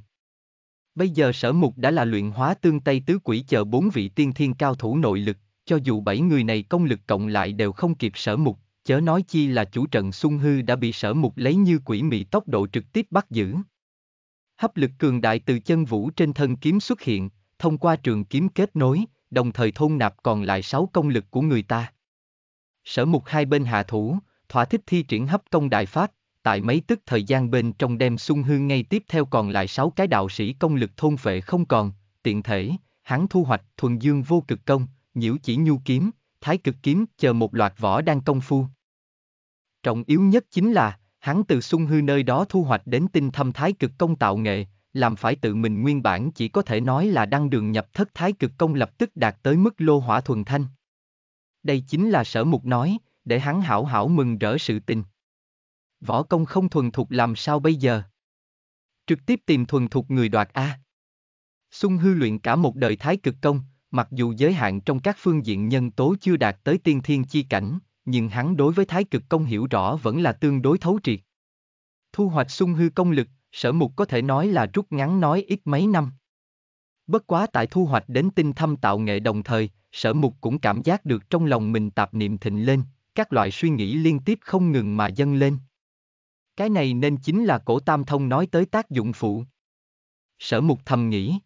Bây giờ sở mục đã là luyện hóa tương tây tứ quỷ chờ bốn vị tiên thiên cao thủ nội lực, cho dù bảy người này công lực cộng lại đều không kịp sở mục, chớ nói chi là chủ trận sung hư đã bị sở mục lấy như quỷ mị tốc độ trực tiếp bắt giữ. Hấp lực cường đại từ chân vũ trên thân kiếm xuất hiện, thông qua trường kiếm kết nối, đồng thời thôn nạp còn lại sáu công lực của người ta. Sở mục hai bên hạ thủ, thỏa thích thi triển hấp công đại pháp, tại mấy tức thời gian bên trong đem sung hương ngay tiếp theo còn lại sáu cái đạo sĩ công lực thôn phệ không còn, tiện thể, hắn thu hoạch thuần dương vô cực công, nhiễu chỉ nhu kiếm, thái cực kiếm chờ một loạt võ đang công phu. Trọng yếu nhất chính là, hắn từ sung hư nơi đó thu hoạch đến tinh thâm thái cực công tạo nghệ, làm phải tự mình nguyên bản chỉ có thể nói là đăng đường nhập thất thái cực công lập tức đạt tới mức lô hỏa thuần thanh. Đây chính là sở mục nói, để hắn hảo hảo mừng rỡ sự tình. Võ công không thuần thục làm sao bây giờ? Trực tiếp tìm thuần thục người đoạt A. Xung hư luyện cả một đời thái cực công, mặc dù giới hạn trong các phương diện nhân tố chưa đạt tới tiên thiên chi cảnh, nhưng hắn đối với thái cực công hiểu rõ vẫn là tương đối thấu triệt. Thu hoạch xung hư công lực, sở mục có thể nói là rút ngắn nói ít mấy năm. Bất quá tại thu hoạch đến tinh thâm tạo nghệ đồng thời, sở mục cũng cảm giác được trong lòng mình tạp niệm thịnh lên, các loại suy nghĩ liên tiếp không ngừng mà dâng lên. Cái này nên chính là cổ tam thông nói tới tác dụng phụ. Sở mục thầm nghĩ.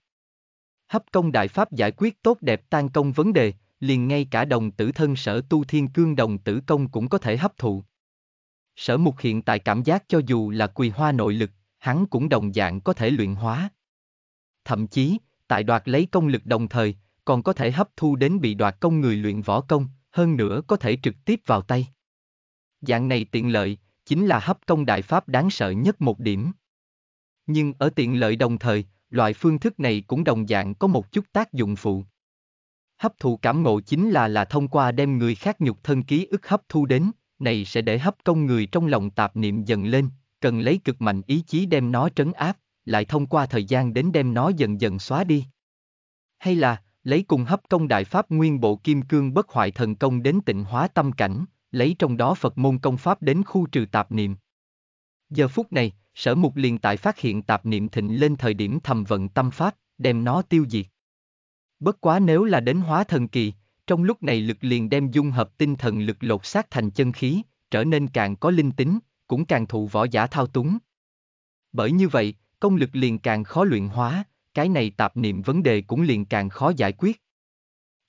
Hấp công đại pháp giải quyết tốt đẹp tan công vấn đề, liền ngay cả đồng tử thân sở tu thiên cương đồng tử công cũng có thể hấp thụ. Sở mục hiện tại cảm giác cho dù là quỳ hoa nội lực, hắn cũng đồng dạng có thể luyện hóa. Thậm chí, tại đoạt lấy công lực đồng thời, còn có thể hấp thu đến bị đoạt công người luyện võ công, hơn nữa có thể trực tiếp vào tay. Dạng này tiện lợi, chính là hấp công đại pháp đáng sợ nhất một điểm. Nhưng ở tiện lợi đồng thời, loại phương thức này cũng đồng dạng có một chút tác dụng phụ. Hấp thụ cảm ngộ chính là là thông qua đem người khác nhục thân ký ức hấp thu đến, này sẽ để hấp công người trong lòng tạp niệm dần lên, cần lấy cực mạnh ý chí đem nó trấn áp, lại thông qua thời gian đến đem nó dần dần xóa đi. Hay là, lấy cùng hấp công đại pháp nguyên bộ kim cương bất hoại thần công đến tịnh hóa tâm cảnh, lấy trong đó Phật môn công pháp đến khu trừ tạp niệm. Giờ phút này, sở mục liền tại phát hiện tạp niệm thịnh lên thời điểm thầm vận tâm pháp, đem nó tiêu diệt. Bất quá nếu là đến hóa thần kỳ, trong lúc này lực liền đem dung hợp tinh thần lực lột xác thành chân khí, trở nên càng có linh tính, cũng càng thụ võ giả thao túng. Bởi như vậy, công lực liền càng khó luyện hóa, cái này tạp niệm vấn đề cũng liền càng khó giải quyết.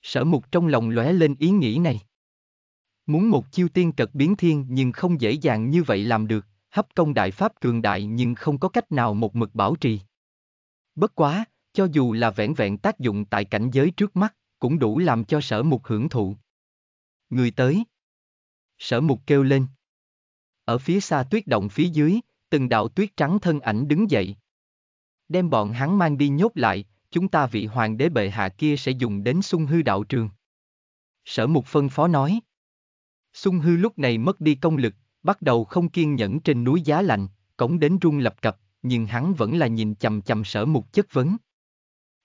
Sở mục trong lòng lóe lên ý nghĩ này. Muốn một chiêu tiên cật biến thiên nhưng không dễ dàng như vậy làm được, hấp công đại pháp cường đại nhưng không có cách nào một mực bảo trì. Bất quá, cho dù là vẻn vẹn tác dụng tại cảnh giới trước mắt, cũng đủ làm cho sở mục hưởng thụ. Người tới. Sở mục kêu lên. Ở phía xa tuyết động phía dưới, từng đạo tuyết trắng thân ảnh đứng dậy. Đem bọn hắn mang đi nhốt lại, chúng ta vị hoàng đế bệ hạ kia sẽ dùng đến sung hư đạo trường. Sở mục phân phó nói. Sung hư lúc này mất đi công lực, bắt đầu không kiên nhẫn trên núi giá lạnh, cổng đến rung lập cập, nhưng hắn vẫn là nhìn chầm chầm sở mục chất vấn.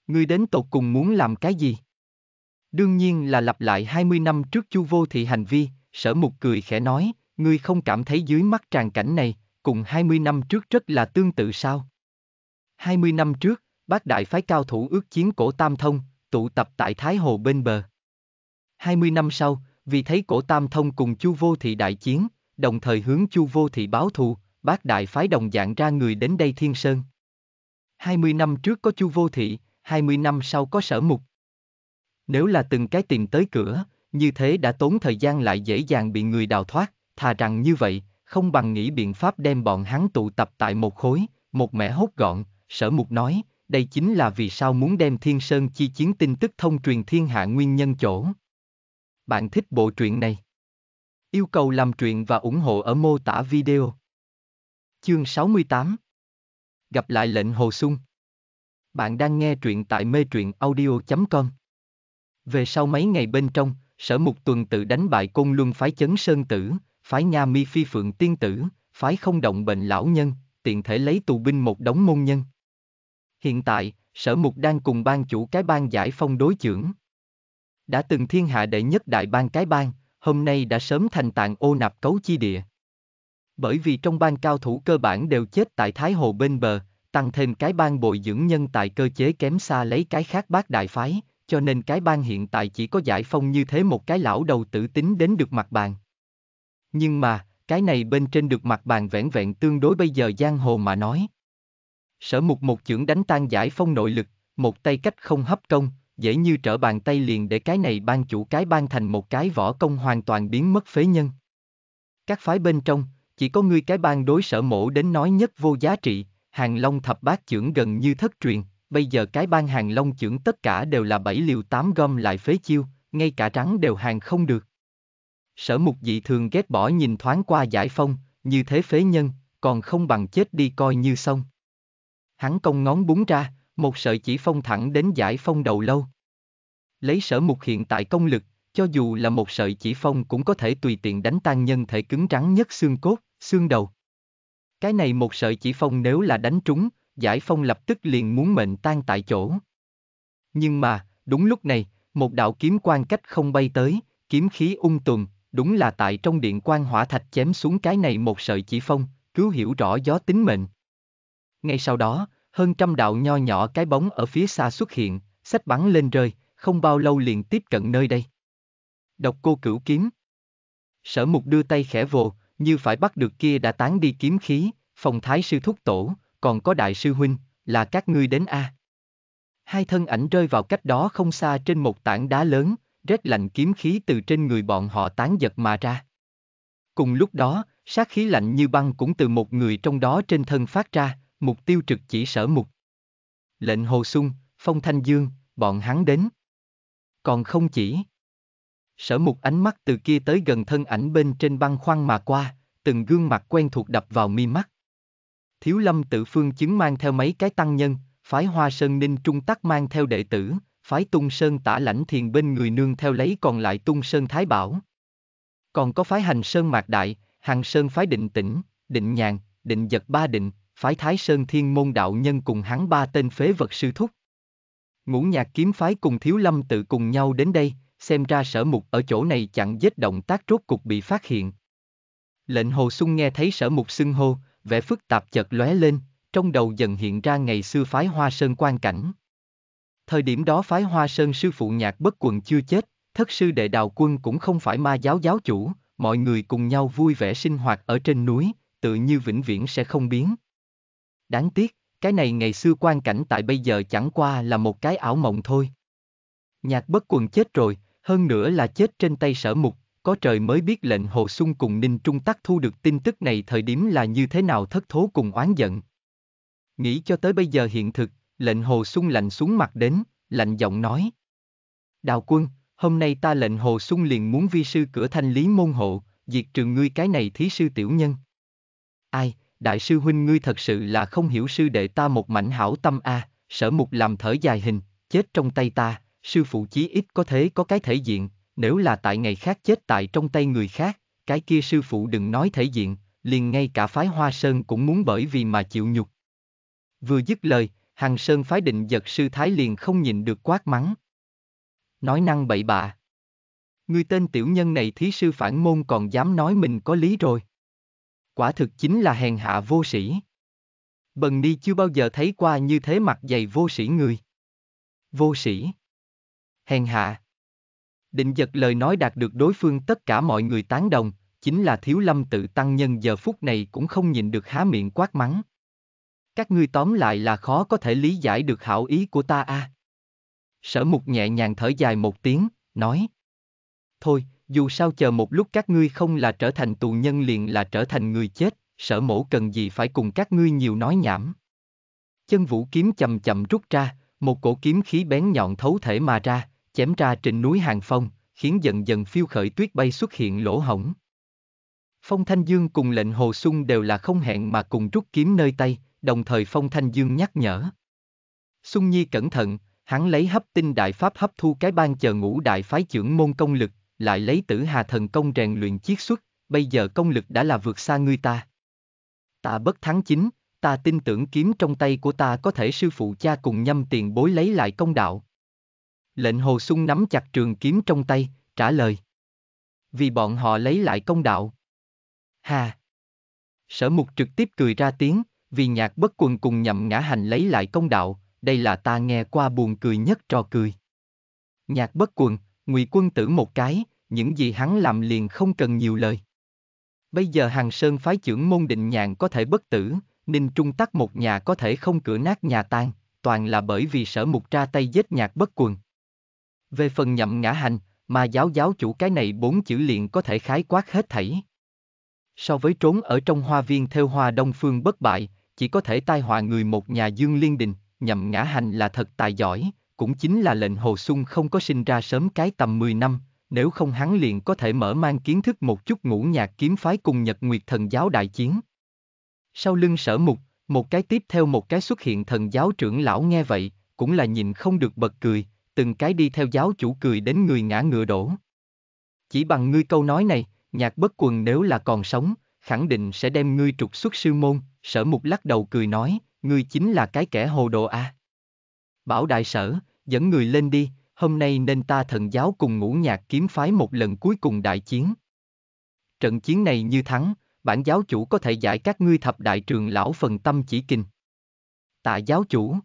Ngươi đến tột cùng muốn làm cái gì? Đương nhiên là lặp lại 20 năm trước chu vô thị hành vi, sở mục cười khẽ nói, Ngươi không cảm thấy dưới mắt tràn cảnh này, cùng 20 năm trước rất là tương tự sao? 20 năm trước, bác đại phái cao thủ ước chiến cổ Tam Thông, tụ tập tại Thái Hồ bên bờ. 20 năm sau, vì thấy cổ Tam Thông cùng Chu Vô Thị đại chiến, đồng thời hướng Chu Vô Thị báo thù, bác đại phái đồng dạng ra người đến đây Thiên Sơn. 20 năm trước có Chu Vô Thị, 20 năm sau có sở mục. Nếu là từng cái tìm tới cửa, như thế đã tốn thời gian lại dễ dàng bị người đào thoát, thà rằng như vậy, không bằng nghĩ biện pháp đem bọn hắn tụ tập tại một khối, một mẻ hốt gọn, sở mục nói, đây chính là vì sao muốn đem Thiên Sơn chi chiến tin tức thông truyền thiên hạ nguyên nhân chỗ. Bạn thích bộ truyện này? Yêu cầu làm truyện và ủng hộ ở mô tả video. Chương 68 Gặp lại lệnh Hồ Sung Bạn đang nghe truyện tại mê truyện audio.com Về sau mấy ngày bên trong, sở mục tuần tự đánh bại côn luân phái chấn sơn tử, phái nha mi phi phượng tiên tử, phái không động bệnh lão nhân, tiện thể lấy tù binh một đống môn nhân. Hiện tại, sở mục đang cùng ban chủ cái ban giải phong đối trưởng. Đã từng thiên hạ đệ nhất đại ban cái ban, hôm nay đã sớm thành tạng ô nạp cấu chi địa. Bởi vì trong ban cao thủ cơ bản đều chết tại Thái Hồ bên bờ, tăng thêm cái ban bồi dưỡng nhân tại cơ chế kém xa lấy cái khác bác đại phái, cho nên cái ban hiện tại chỉ có giải phong như thế một cái lão đầu tử tính đến được mặt bàn. Nhưng mà, cái này bên trên được mặt bàn vẻn vẹn tương đối bây giờ giang hồ mà nói. Sở mục một chưởng đánh tan giải phong nội lực, một tay cách không hấp công, dễ như trở bàn tay liền để cái này ban chủ cái ban thành một cái võ công hoàn toàn biến mất phế nhân. Các phái bên trong, chỉ có ngươi cái ban đối sở mổ đến nói nhất vô giá trị, hàng long thập bát chưởng gần như thất truyền, bây giờ cái ban hàng long chưởng tất cả đều là bảy liều tám gom lại phế chiêu, ngay cả trắng đều hàng không được sở mục dị thường ghét bỏ nhìn thoáng qua giải phong, như thế phế nhân, còn không bằng chết đi coi như xong. Hắn công ngón búng ra, một sợi chỉ phong thẳng đến giải phong đầu lâu. Lấy sở mục hiện tại công lực, cho dù là một sợi chỉ phong cũng có thể tùy tiện đánh tan nhân thể cứng rắn nhất xương cốt, xương đầu. Cái này một sợi chỉ phong nếu là đánh trúng, giải phong lập tức liền muốn mệnh tan tại chỗ. Nhưng mà, đúng lúc này, một đạo kiếm quan cách không bay tới, kiếm khí ung tùm, Đúng là tại trong điện quan hỏa thạch chém xuống cái này một sợi chỉ phong, cứu hiểu rõ gió tính mệnh. Ngay sau đó, hơn trăm đạo nho nhỏ cái bóng ở phía xa xuất hiện, sách bắn lên rơi, không bao lâu liền tiếp cận nơi đây. Độc cô cửu kiếm. Sở mục đưa tay khẽ vồ, như phải bắt được kia đã tán đi kiếm khí, phòng thái sư thúc tổ, còn có đại sư huynh, là các ngươi đến A. Hai thân ảnh rơi vào cách đó không xa trên một tảng đá lớn, rét lạnh kiếm khí từ trên người bọn họ tán giật mà ra. Cùng lúc đó, sát khí lạnh như băng cũng từ một người trong đó trên thân phát ra, mục tiêu trực chỉ sở mục. Lệnh Hồ Xuân, Phong Thanh Dương, bọn hắn đến. Còn không chỉ. Sở mục ánh mắt từ kia tới gần thân ảnh bên trên băng khoăn mà qua, từng gương mặt quen thuộc đập vào mi mắt. Thiếu lâm tự phương chứng mang theo mấy cái tăng nhân, phái hoa sơn ninh trung tắc mang theo đệ tử, phái tung sơn tả lãnh thiền bên người nương theo lấy còn lại tung sơn thái bảo. Còn có phái hành sơn mạc đại, hàng sơn phái định tĩnh, định nhàn, định giật ba định, phái thái sơn thiên môn đạo nhân cùng hắn ba tên phế vật sư thúc. Ngũ nhạc kiếm phái cùng thiếu lâm tự cùng nhau đến đây, xem ra sở mục ở chỗ này chặn giết động tác rốt cục bị phát hiện. Lệnh hồ sung nghe thấy sở mục xưng hô, vẻ phức tạp chợt lóe lên, trong đầu dần hiện ra ngày xưa phái hoa sơn quan cảnh. Thời điểm đó phái Hoa Sơn sư phụ nhạc bất quần chưa chết, thất sư đệ đào quân cũng không phải ma giáo giáo chủ, mọi người cùng nhau vui vẻ sinh hoạt ở trên núi, tự như vĩnh viễn sẽ không biến. Đáng tiếc, cái này ngày xưa quan cảnh tại bây giờ chẳng qua là một cái ảo mộng thôi. Nhạc bất quần chết rồi, hơn nữa là chết trên tay sở mục, có trời mới biết lệnh Hồ Xuân cùng Ninh Trung Tắc thu được tin tức này thời điểm là như thế nào thất thố cùng oán giận. Nghĩ cho tới bây giờ hiện thực, lệnh hồ sung lạnh xuống mặt đến, lạnh giọng nói. Đào quân, hôm nay ta lệnh hồ sung liền muốn vi sư cửa thanh lý môn hộ, diệt trừ ngươi cái này thí sư tiểu nhân. Ai, đại sư huynh ngươi thật sự là không hiểu sư đệ ta một mảnh hảo tâm a, à, sở mục làm thở dài hình, chết trong tay ta, sư phụ chí ít có thế có cái thể diện, nếu là tại ngày khác chết tại trong tay người khác, cái kia sư phụ đừng nói thể diện, liền ngay cả phái hoa sơn cũng muốn bởi vì mà chịu nhục. Vừa dứt lời, Hàng Sơn phái định giật sư Thái liền không nhìn được quát mắng. Nói năng bậy bạ. Người tên tiểu nhân này thí sư phản môn còn dám nói mình có lý rồi. Quả thực chính là hèn hạ vô sĩ. Bần đi chưa bao giờ thấy qua như thế mặt dày vô sĩ người. Vô sĩ. Hèn hạ. Định giật lời nói đạt được đối phương tất cả mọi người tán đồng, chính là thiếu lâm tự tăng nhân giờ phút này cũng không nhìn được há miệng quát mắng. Các ngươi tóm lại là khó có thể lý giải được hảo ý của ta a. À. Sở mục nhẹ nhàng thở dài một tiếng, nói. Thôi, dù sao chờ một lúc các ngươi không là trở thành tù nhân liền là trở thành người chết, sở mổ cần gì phải cùng các ngươi nhiều nói nhảm. Chân vũ kiếm chậm chậm rút ra, một cổ kiếm khí bén nhọn thấu thể mà ra, chém ra trên núi hàng phong, khiến dần dần phiêu khởi tuyết bay xuất hiện lỗ hổng. Phong Thanh Dương cùng lệnh Hồ xuân đều là không hẹn mà cùng rút kiếm nơi tay, đồng thời Phong Thanh Dương nhắc nhở. Xung Nhi cẩn thận, hắn lấy hấp tinh đại pháp hấp thu cái ban chờ ngũ đại phái trưởng môn công lực, lại lấy tử hà thần công rèn luyện chiết xuất, bây giờ công lực đã là vượt xa người ta. Ta bất thắng chính, ta tin tưởng kiếm trong tay của ta có thể sư phụ cha cùng nhâm tiền bối lấy lại công đạo. Lệnh Hồ Xuân nắm chặt trường kiếm trong tay, trả lời. Vì bọn họ lấy lại công đạo. Hà! Sở mục trực tiếp cười ra tiếng, vì nhạc bất quần cùng nhậm ngã hành lấy lại công đạo, đây là ta nghe qua buồn cười nhất trò cười. Nhạc bất quần, ngụy quân tử một cái, những gì hắn làm liền không cần nhiều lời. Bây giờ hàng sơn phái trưởng môn định nhàn có thể bất tử, ninh trung tắc một nhà có thể không cửa nát nhà tan, toàn là bởi vì sở mục ra tay giết nhạc bất quần. Về phần nhậm ngã hành, mà giáo giáo chủ cái này bốn chữ liền có thể khái quát hết thảy. So với trốn ở trong hoa viên theo hoa đông phương bất bại, chỉ có thể tai họa người một nhà Dương Liên Đình, nhậm ngã hành là thật tài giỏi, cũng chính là lệnh Hồ Xuân không có sinh ra sớm cái tầm 10 năm, nếu không hắn liền có thể mở mang kiến thức một chút ngũ nhạc kiếm phái cùng Nhật Nguyệt Thần Giáo đại chiến. Sau lưng sở mục, một cái tiếp theo một cái xuất hiện thần giáo trưởng lão nghe vậy, cũng là nhìn không được bật cười, từng cái đi theo giáo chủ cười đến người ngã ngựa đổ. Chỉ bằng ngươi câu nói này, nhạc bất quần nếu là còn sống, khẳng định sẽ đem ngươi trục xuất sư môn, sở mục lắc đầu cười nói, ngươi chính là cái kẻ hồ đồ à. Bảo đại sở, dẫn người lên đi, hôm nay nên ta thần giáo cùng ngũ nhạc kiếm phái một lần cuối cùng đại chiến. Trận chiến này như thắng, bản giáo chủ có thể giải các ngươi thập đại trường lão phần tâm chỉ kinh. Tạ giáo chủ.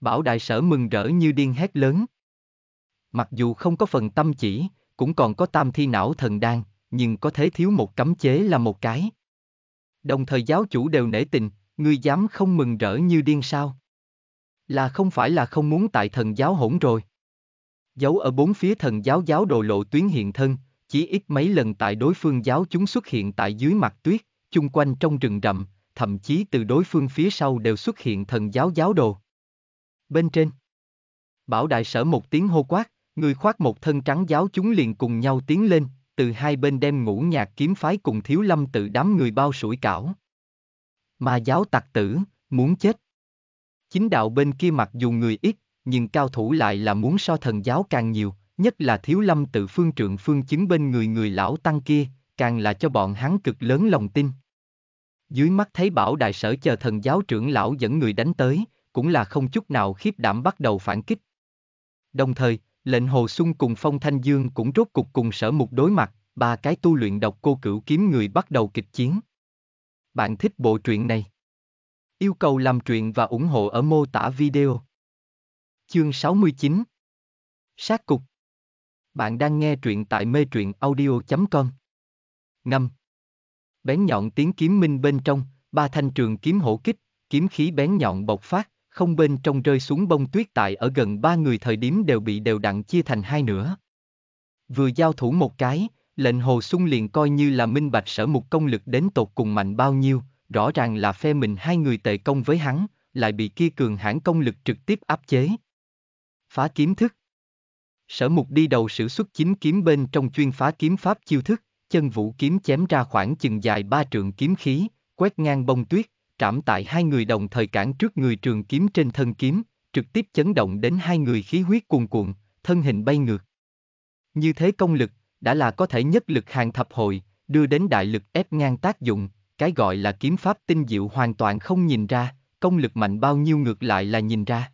Bảo đại sở mừng rỡ như điên hét lớn. Mặc dù không có phần tâm chỉ, cũng còn có tam thi não thần đan, nhưng có thế thiếu một cấm chế là một cái. Đồng thời giáo chủ đều nể tình, ngươi dám không mừng rỡ như điên sao. Là không phải là không muốn tại thần giáo hỗn rồi. Giấu ở bốn phía thần giáo giáo đồ lộ tuyến hiện thân, chỉ ít mấy lần tại đối phương giáo chúng xuất hiện tại dưới mặt tuyết, chung quanh trong rừng rậm, thậm chí từ đối phương phía sau đều xuất hiện thần giáo giáo đồ. Bên trên, Bảo Đại Sở một tiếng hô quát, người khoác một thân trắng giáo chúng liền cùng nhau tiến lên, từ hai bên đem ngũ nhạc kiếm phái cùng thiếu lâm tự đám người bao sủi cảo. Mà giáo tặc tử, muốn chết. Chính đạo bên kia mặc dù người ít, nhưng cao thủ lại là muốn so thần giáo càng nhiều, nhất là thiếu lâm tự phương trượng phương chứng bên người người lão tăng kia, càng là cho bọn hắn cực lớn lòng tin. Dưới mắt thấy bảo đại sở chờ thần giáo trưởng lão dẫn người đánh tới, cũng là không chút nào khiếp đảm bắt đầu phản kích. Đồng thời, Lệnh Hồ Xuân cùng Phong Thanh Dương cũng rốt cục cùng sở mục đối mặt, ba cái tu luyện độc cô cửu kiếm người bắt đầu kịch chiến. Bạn thích bộ truyện này? Yêu cầu làm truyện và ủng hộ ở mô tả video. Chương 69 Sát cục Bạn đang nghe truyện tại mê truyện audio.com Ngâm Bén nhọn tiếng kiếm minh bên trong, ba thanh trường kiếm hổ kích, kiếm khí bén nhọn bộc phát, không bên trong rơi xuống bông tuyết tại ở gần ba người thời điểm đều bị đều đặn chia thành hai nửa. Vừa giao thủ một cái, lệnh hồ sung liền coi như là minh bạch sở mục công lực đến tột cùng mạnh bao nhiêu, rõ ràng là phe mình hai người tệ công với hắn, lại bị kia cường hãn công lực trực tiếp áp chế. Phá kiếm thức Sở mục đi đầu sử xuất chính kiếm bên trong chuyên phá kiếm pháp chiêu thức, chân vũ kiếm chém ra khoảng chừng dài ba trượng kiếm khí, quét ngang bông tuyết, trảm tại hai người đồng thời cản trước người trường kiếm trên thân kiếm, trực tiếp chấn động đến hai người khí huyết cuồn cuộn, thân hình bay ngược. Như thế công lực, đã là có thể nhất lực hàng thập hội, đưa đến đại lực ép ngang tác dụng, cái gọi là kiếm pháp tinh diệu hoàn toàn không nhìn ra, công lực mạnh bao nhiêu ngược lại là nhìn ra.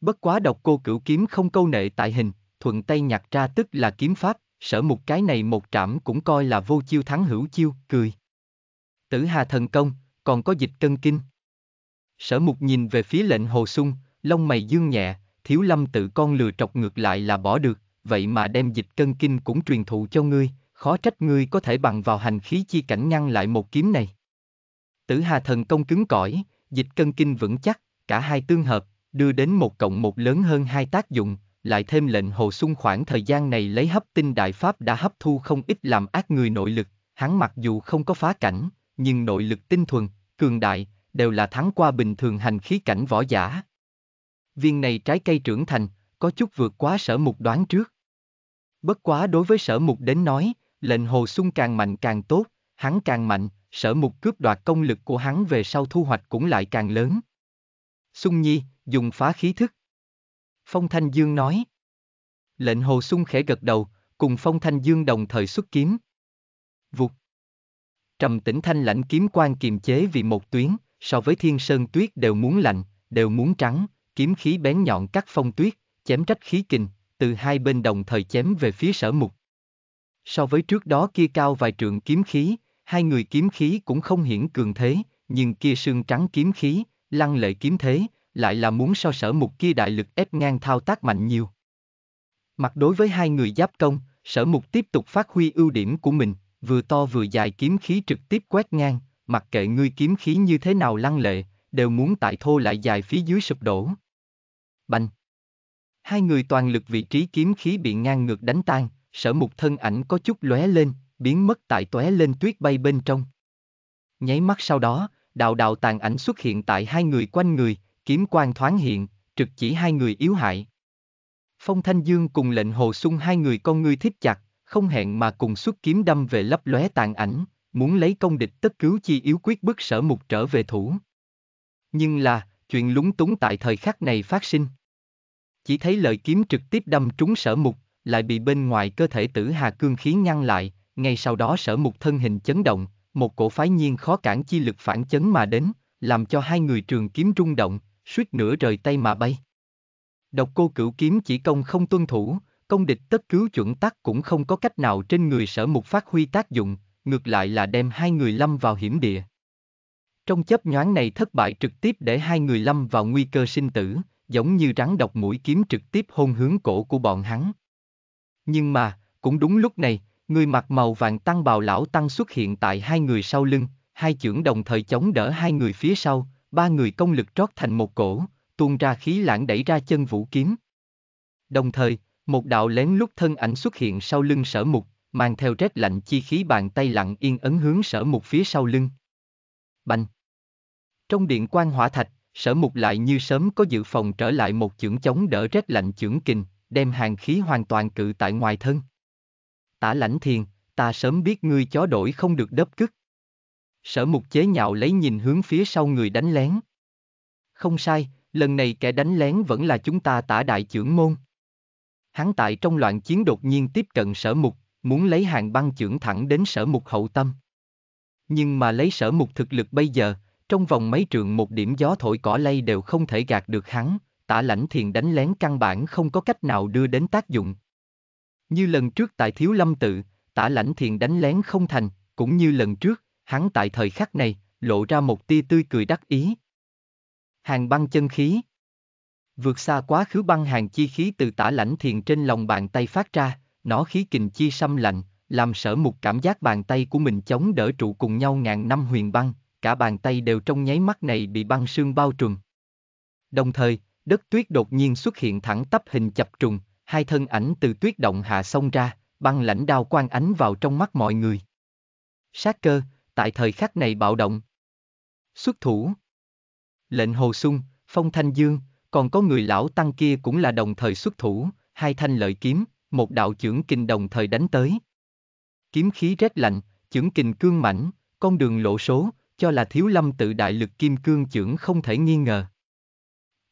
Bất quá độc cô cửu kiếm không câu nệ tại hình, thuận tay nhặt ra tức là kiếm pháp, sở một cái này một trảm cũng coi là vô chiêu thắng hữu chiêu, cười. Tử hà thần công, còn có dịch cân kinh. Sở mục nhìn về phía lệnh hồ sung, lông mày dương nhẹ, thiếu lâm tự con lừa trọc ngược lại là bỏ được, vậy mà đem dịch cân kinh cũng truyền thụ cho ngươi, khó trách ngươi có thể bằng vào hành khí chi cảnh ngăn lại một kiếm này. Tử hà thần công cứng cỏi, dịch cân kinh vững chắc, cả hai tương hợp, đưa đến một cộng một lớn hơn hai tác dụng, lại thêm lệnh hồ sung khoảng thời gian này lấy hấp tinh đại pháp đã hấp thu không ít làm ác người nội lực, hắn mặc dù không có phá cảnh, nhưng nội lực tinh thuần, cường đại, đều là thắng qua bình thường hành khí cảnh võ giả. Viên này trái cây trưởng thành, có chút vượt quá sở mục đoán trước. Bất quá đối với sở mục đến nói, lệnh hồ sung càng mạnh càng tốt, hắn càng mạnh, sở mục cướp đoạt công lực của hắn về sau thu hoạch cũng lại càng lớn. Sung Nhi, dùng phá khí thức. Phong Thanh Dương nói. Lệnh hồ sung khẽ gật đầu, cùng Phong Thanh Dương đồng thời xuất kiếm. Vụt trầm tĩnh thanh lãnh kiếm quan kiềm chế vì một tuyến, so với thiên sơn tuyết đều muốn lạnh, đều muốn trắng, kiếm khí bén nhọn cắt phong tuyết, chém trách khí kình, từ hai bên đồng thời chém về phía sở mục. So với trước đó kia cao vài trượng kiếm khí, hai người kiếm khí cũng không hiển cường thế, nhưng kia sương trắng kiếm khí, lăng lệ kiếm thế, lại là muốn so sở mục kia đại lực ép ngang thao tác mạnh nhiều. Mặt đối với hai người giáp công, sở mục tiếp tục phát huy ưu điểm của mình, vừa to vừa dài kiếm khí trực tiếp quét ngang, mặc kệ ngươi kiếm khí như thế nào lăng lệ, đều muốn tại thô lại dài phía dưới sụp đổ. Bành! Hai người toàn lực vị trí kiếm khí bị ngang ngược đánh tan, sở mục thân ảnh có chút lóe lên, biến mất tại tóe lên tuyết bay bên trong. Nháy mắt sau đó, đạo đạo tàn ảnh xuất hiện tại hai người quanh người, kiếm quan thoáng hiện, trực chỉ hai người yếu hại. Phong Thanh Dương cùng lệnh Hồ Sung hai người con ngươi thích chặt, không hẹn mà cùng xuất kiếm đâm về lấp lóe tàn ảnh, muốn lấy công địch tất cứu chi yếu quyết bức sở mục trở về thủ. Nhưng là, chuyện lúng túng tại thời khắc này phát sinh. Chỉ thấy lời kiếm trực tiếp đâm trúng sở mục, lại bị bên ngoài cơ thể tử hà cương khí ngăn lại, ngay sau đó sở mục thân hình chấn động, một cổ phái nhiên khó cản chi lực phản chấn mà đến, làm cho hai người trường kiếm rung động, suýt nửa rời tay mà bay. Độc cô cửu kiếm chỉ công không tuân thủ, công địch tất cứu chuẩn tắc cũng không có cách nào trên người sở mục phát huy tác dụng, ngược lại là đem hai người lâm vào hiểm địa. Trong chớp nhoáng này thất bại trực tiếp để hai người lâm vào nguy cơ sinh tử, giống như rắn độc mũi kiếm trực tiếp hôn hướng cổ của bọn hắn. Nhưng mà, cũng đúng lúc này, người mặc màu vàng tăng bào lão tăng xuất hiện tại hai người sau lưng, hai trưởng đồng thời chống đỡ hai người phía sau, ba người công lực trót thành một cổ, tuôn ra khí lãng đẩy ra chân vũ kiếm. Đồng thời, một đạo lén lút thân ảnh xuất hiện sau lưng sở mục, mang theo rét lạnh chi khí bàn tay lặng yên ấn hướng sở mục phía sau lưng. Bành! Trong điện quan hỏa thạch, sở mục lại như sớm có dự phòng trở lại một chưởng chống đỡ rét lạnh chưởng kình, đem hàng khí hoàn toàn cự tại ngoài thân. Tả lãnh thiền, ta sớm biết ngươi chó đổi không được đớp cức. Sở mục chế nhạo lấy nhìn hướng phía sau người đánh lén. Không sai, lần này kẻ đánh lén vẫn là chúng ta tả đại trưởng môn hắn tại trong loạn chiến đột nhiên tiếp cận sở mục, muốn lấy hàng băng trưởng thẳng đến sở mục hậu tâm. Nhưng mà lấy sở mục thực lực bây giờ, trong vòng mấy trường một điểm gió thổi cỏ lay đều không thể gạt được hắn, tả lãnh thiền đánh lén căn bản không có cách nào đưa đến tác dụng. Như lần trước tại Thiếu Lâm Tự, tả lãnh thiền đánh lén không thành, cũng như lần trước, hắn tại thời khắc này, lộ ra một tia tươi cười đắc ý. Hàng băng chân khí, Vượt xa quá khứ băng hàng chi khí từ tả lãnh thiền trên lòng bàn tay phát ra, nó khí kình chi xâm lạnh, làm sở mục cảm giác bàn tay của mình chống đỡ trụ cùng nhau ngàn năm huyền băng, cả bàn tay đều trong nháy mắt này bị băng sương bao trùm. Đồng thời, đất tuyết đột nhiên xuất hiện thẳng tắp hình chập trùng, hai thân ảnh từ tuyết động hạ xông ra, băng lãnh đao quang ánh vào trong mắt mọi người. Sát cơ, tại thời khắc này bạo động. Xuất thủ. Lệnh Hồ sung, Phong Thanh Dương, còn có người lão tăng kia cũng là đồng thời xuất thủ, hai thanh lợi kiếm, một đạo trưởng kình đồng thời đánh tới. Kiếm khí rét lạnh, trưởng kình cương mảnh, con đường lộ số, cho là thiếu lâm tự đại lực kim cương trưởng không thể nghi ngờ.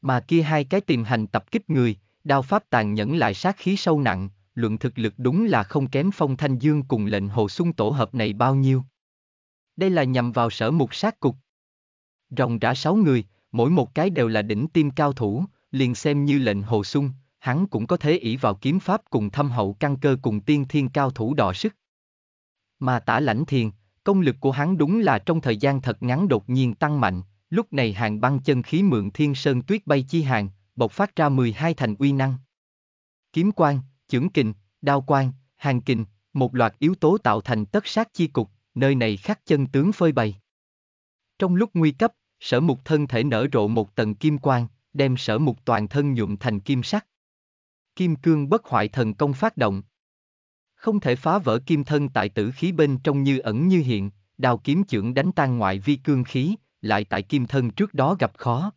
Mà kia hai cái tìm hành tập kích người, đao pháp tàn nhẫn lại sát khí sâu nặng, luận thực lực đúng là không kém phong thanh dương cùng lệnh hồ sung tổ hợp này bao nhiêu. Đây là nhằm vào sở mục sát cục. Rồng rã sáu người, mỗi một cái đều là đỉnh tim cao thủ, liền xem như lệnh hồ sung, hắn cũng có thể ỷ vào kiếm pháp cùng thâm hậu căn cơ cùng tiên thiên cao thủ đọ sức. Mà tả lãnh thiền, công lực của hắn đúng là trong thời gian thật ngắn đột nhiên tăng mạnh, lúc này hàng băng chân khí mượn thiên sơn tuyết bay chi hàng, bộc phát ra 12 thành uy năng. Kiếm quan, chưởng kình, đao quan, hàng kình, một loạt yếu tố tạo thành tất sát chi cục, nơi này khắc chân tướng phơi bày. Trong lúc nguy cấp, sở mục thân thể nở rộ một tầng kim quang, đem sở mục toàn thân nhuộm thành kim sắc. Kim cương bất hoại thần công phát động. Không thể phá vỡ kim thân tại tử khí bên trong như ẩn như hiện, đào kiếm trưởng đánh tan ngoại vi cương khí, lại tại kim thân trước đó gặp khó.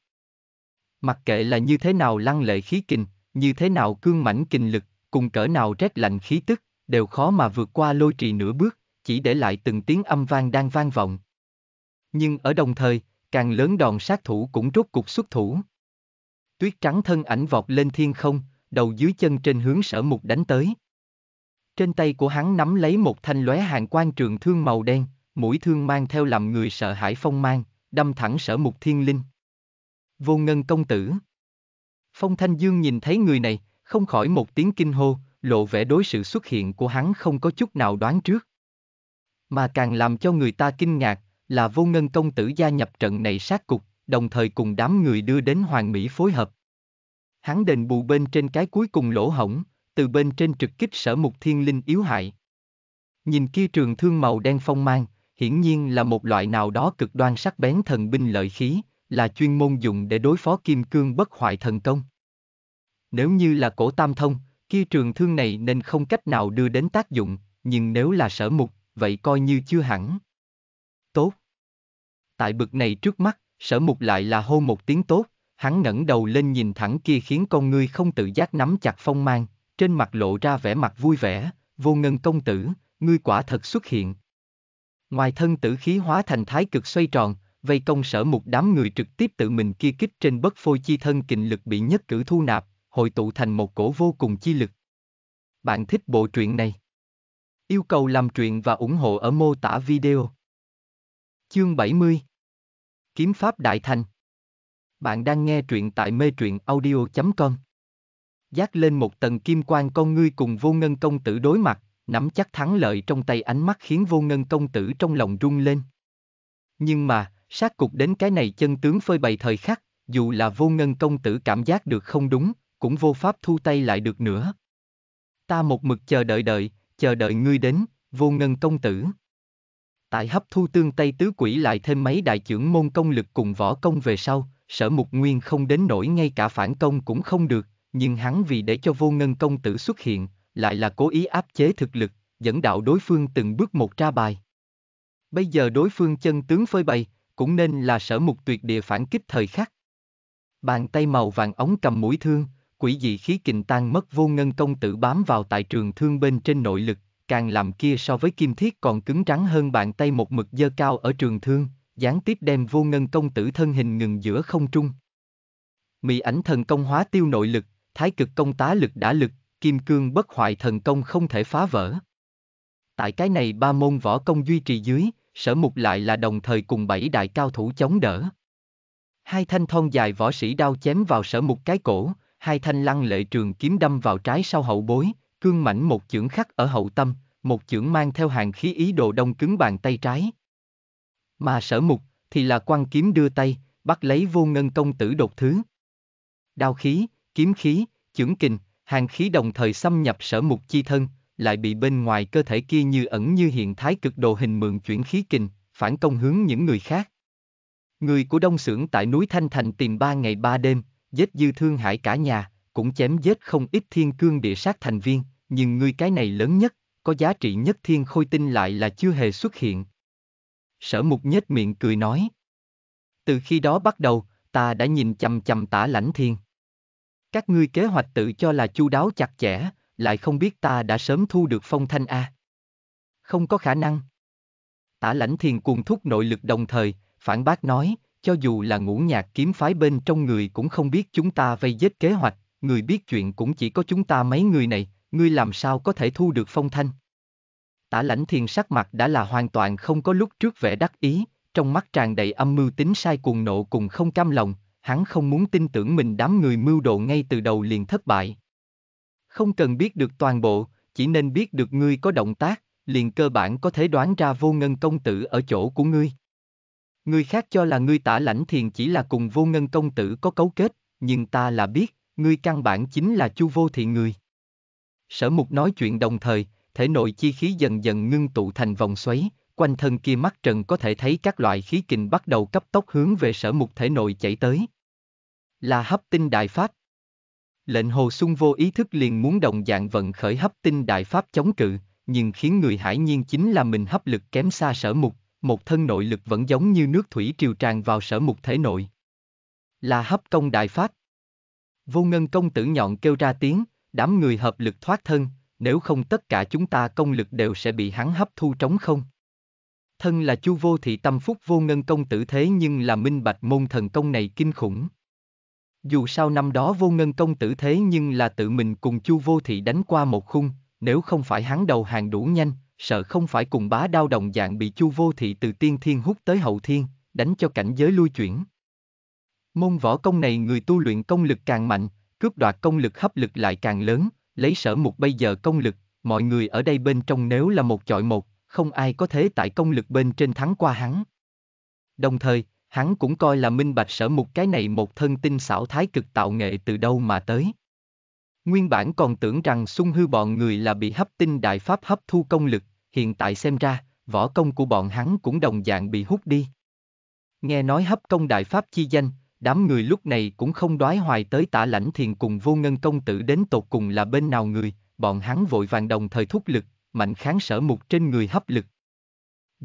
Mặc kệ là như thế nào lăng lệ khí kình, như thế nào cương mãnh kình lực, cùng cỡ nào rét lạnh khí tức, đều khó mà vượt qua lôi trì nửa bước, chỉ để lại từng tiếng âm vang đang vang vọng. Nhưng ở đồng thời, càng lớn đòn sát thủ cũng rốt cục xuất thủ. Tuyết trắng thân ảnh vọt lên thiên không, đầu dưới chân trên hướng sở mục đánh tới. Trên tay của hắn nắm lấy một thanh lóe hàng quan trường thương màu đen, mũi thương mang theo làm người sợ hãi phong mang, đâm thẳng sở mục thiên linh. Vô ngân công tử. Phong Thanh Dương nhìn thấy người này, không khỏi một tiếng kinh hô, lộ vẻ đối sự xuất hiện của hắn không có chút nào đoán trước. Mà càng làm cho người ta kinh ngạc, là vô ngân công tử gia nhập trận này sát cục, đồng thời cùng đám người đưa đến Hoàng Mỹ phối hợp. Hắn đền bù bên trên cái cuối cùng lỗ hổng, từ bên trên trực kích sở mục thiên linh yếu hại. Nhìn kia trường thương màu đen phong mang, hiển nhiên là một loại nào đó cực đoan sắc bén thần binh lợi khí, là chuyên môn dùng để đối phó kim cương bất hoại thần công. Nếu như là cổ tam thông, kia trường thương này nên không cách nào đưa đến tác dụng, nhưng nếu là sở mục, vậy coi như chưa hẳn tốt. Tại bực này trước mắt, sở mục lại là hô một tiếng tốt, hắn ngẩng đầu lên nhìn thẳng kia khiến con ngươi không tự giác nắm chặt phong mang, trên mặt lộ ra vẻ mặt vui vẻ, vô ngân công tử, ngươi quả thật xuất hiện. Ngoài thân tử khí hóa thành thái cực xoay tròn, vây công sở mục đám người trực tiếp tự mình kia kích trên bất phôi chi thân kình lực bị nhất cử thu nạp, hội tụ thành một cổ vô cùng chi lực. Bạn thích bộ truyện này? Yêu cầu làm truyện và ủng hộ ở mô tả video. Chương 70 Kiếm Pháp Đại Thành Bạn đang nghe truyện tại mê truyện audio.com Giác lên một tầng kim quan con ngươi cùng vô ngân công tử đối mặt, nắm chắc thắng lợi trong tay ánh mắt khiến vô ngân công tử trong lòng rung lên. Nhưng mà, sát cục đến cái này chân tướng phơi bày thời khắc, dù là vô ngân công tử cảm giác được không đúng, cũng vô pháp thu tay lại được nữa. Ta một mực chờ đợi đợi, chờ đợi ngươi đến, vô ngân công tử tại hấp thu tương tây tứ quỷ lại thêm mấy đại trưởng môn công lực cùng võ công về sau, sở mục nguyên không đến nổi ngay cả phản công cũng không được, nhưng hắn vì để cho vô ngân công tử xuất hiện, lại là cố ý áp chế thực lực, dẫn đạo đối phương từng bước một ra bài. Bây giờ đối phương chân tướng phơi bày, cũng nên là sở mục tuyệt địa phản kích thời khắc. Bàn tay màu vàng ống cầm mũi thương, quỷ dị khí kình tan mất vô ngân công tử bám vào tại trường thương bên trên nội lực, càng làm kia so với kim thiết còn cứng trắng hơn bàn tay một mực dơ cao ở trường thương, gián tiếp đem vô ngân công tử thân hình ngừng giữa không trung. Mị ảnh thần công hóa tiêu nội lực, thái cực công tá lực đã lực, kim cương bất hoại thần công không thể phá vỡ. Tại cái này ba môn võ công duy trì dưới, sở mục lại là đồng thời cùng bảy đại cao thủ chống đỡ. Hai thanh thon dài võ sĩ đao chém vào sở mục cái cổ, hai thanh lăng lệ trường kiếm đâm vào trái sau hậu bối, Cương mảnh một chưởng khắc ở hậu tâm, một chưởng mang theo hàng khí ý đồ đông cứng bàn tay trái. Mà sở mục, thì là quan kiếm đưa tay, bắt lấy vô ngân công tử đột thứ. Đao khí, kiếm khí, chưởng kình, hàng khí đồng thời xâm nhập sở mục chi thân, lại bị bên ngoài cơ thể kia như ẩn như hiện thái cực đồ hình mượn chuyển khí kình, phản công hướng những người khác. Người của Đông Sưởng tại núi Thanh Thành tìm ba ngày ba đêm, giết dư thương hại cả nhà, cũng chém giết không ít thiên cương địa sát thành viên, nhưng ngươi cái này lớn nhất, có giá trị nhất thiên khôi tinh lại là chưa hề xuất hiện. Sở mục nhếch miệng cười nói. Từ khi đó bắt đầu, ta đã nhìn chầm chầm tả lãnh thiên. Các ngươi kế hoạch tự cho là chu đáo chặt chẽ, lại không biết ta đã sớm thu được phong thanh A. Không có khả năng. Tả lãnh thiên cuồng thúc nội lực đồng thời, phản bác nói, cho dù là ngũ nhạc kiếm phái bên trong người cũng không biết chúng ta vây giết kế hoạch, người biết chuyện cũng chỉ có chúng ta mấy người này, ngươi làm sao có thể thu được phong thanh. Tả lãnh thiền sắc mặt đã là hoàn toàn không có lúc trước vẻ đắc ý, trong mắt tràn đầy âm mưu tính sai cuồng nộ cùng không cam lòng, hắn không muốn tin tưởng mình đám người mưu đồ ngay từ đầu liền thất bại. Không cần biết được toàn bộ, chỉ nên biết được ngươi có động tác, liền cơ bản có thể đoán ra vô ngân công tử ở chỗ của ngươi. Người khác cho là ngươi tả lãnh thiền chỉ là cùng vô ngân công tử có cấu kết, nhưng ta là biết, ngươi căn bản chính là chu vô thị người. Sở mục nói chuyện đồng thời, thể nội chi khí dần dần ngưng tụ thành vòng xoáy, quanh thân kia mắt trần có thể thấy các loại khí kình bắt đầu cấp tốc hướng về sở mục thể nội chảy tới. Là hấp tinh đại pháp. Lệnh hồ sung vô ý thức liền muốn đồng dạng vận khởi hấp tinh đại pháp chống cự, nhưng khiến người hải nhiên chính là mình hấp lực kém xa sở mục, một thân nội lực vẫn giống như nước thủy triều tràn vào sở mục thể nội. Là hấp công đại pháp. Vô ngân công tử nhọn kêu ra tiếng, đám người hợp lực thoát thân, nếu không tất cả chúng ta công lực đều sẽ bị hắn hấp thu trống không. Thân là chu vô thị tâm phúc vô ngân công tử thế nhưng là minh bạch môn thần công này kinh khủng. Dù sao năm đó vô ngân công tử thế nhưng là tự mình cùng chu vô thị đánh qua một khung, nếu không phải hắn đầu hàng đủ nhanh, sợ không phải cùng bá đao đồng dạng bị chu vô thị từ tiên thiên hút tới hậu thiên, đánh cho cảnh giới lui chuyển. Môn võ công này người tu luyện công lực càng mạnh, cướp đoạt công lực hấp lực lại càng lớn, lấy sở mục bây giờ công lực, mọi người ở đây bên trong nếu là một chọi một, không ai có thế tại công lực bên trên thắng qua hắn. Đồng thời, hắn cũng coi là minh bạch sở mục cái này một thân tinh xảo thái cực tạo nghệ từ đâu mà tới. Nguyên bản còn tưởng rằng sung hư bọn người là bị hấp tinh đại pháp hấp thu công lực, hiện tại xem ra, võ công của bọn hắn cũng đồng dạng bị hút đi. Nghe nói hấp công đại pháp chi danh, đám người lúc này cũng không đoái hoài tới tả lãnh thiền cùng vô ngân công tử đến tột cùng là bên nào người, bọn hắn vội vàng đồng thời thúc lực, mạnh kháng sở mục trên người hấp lực.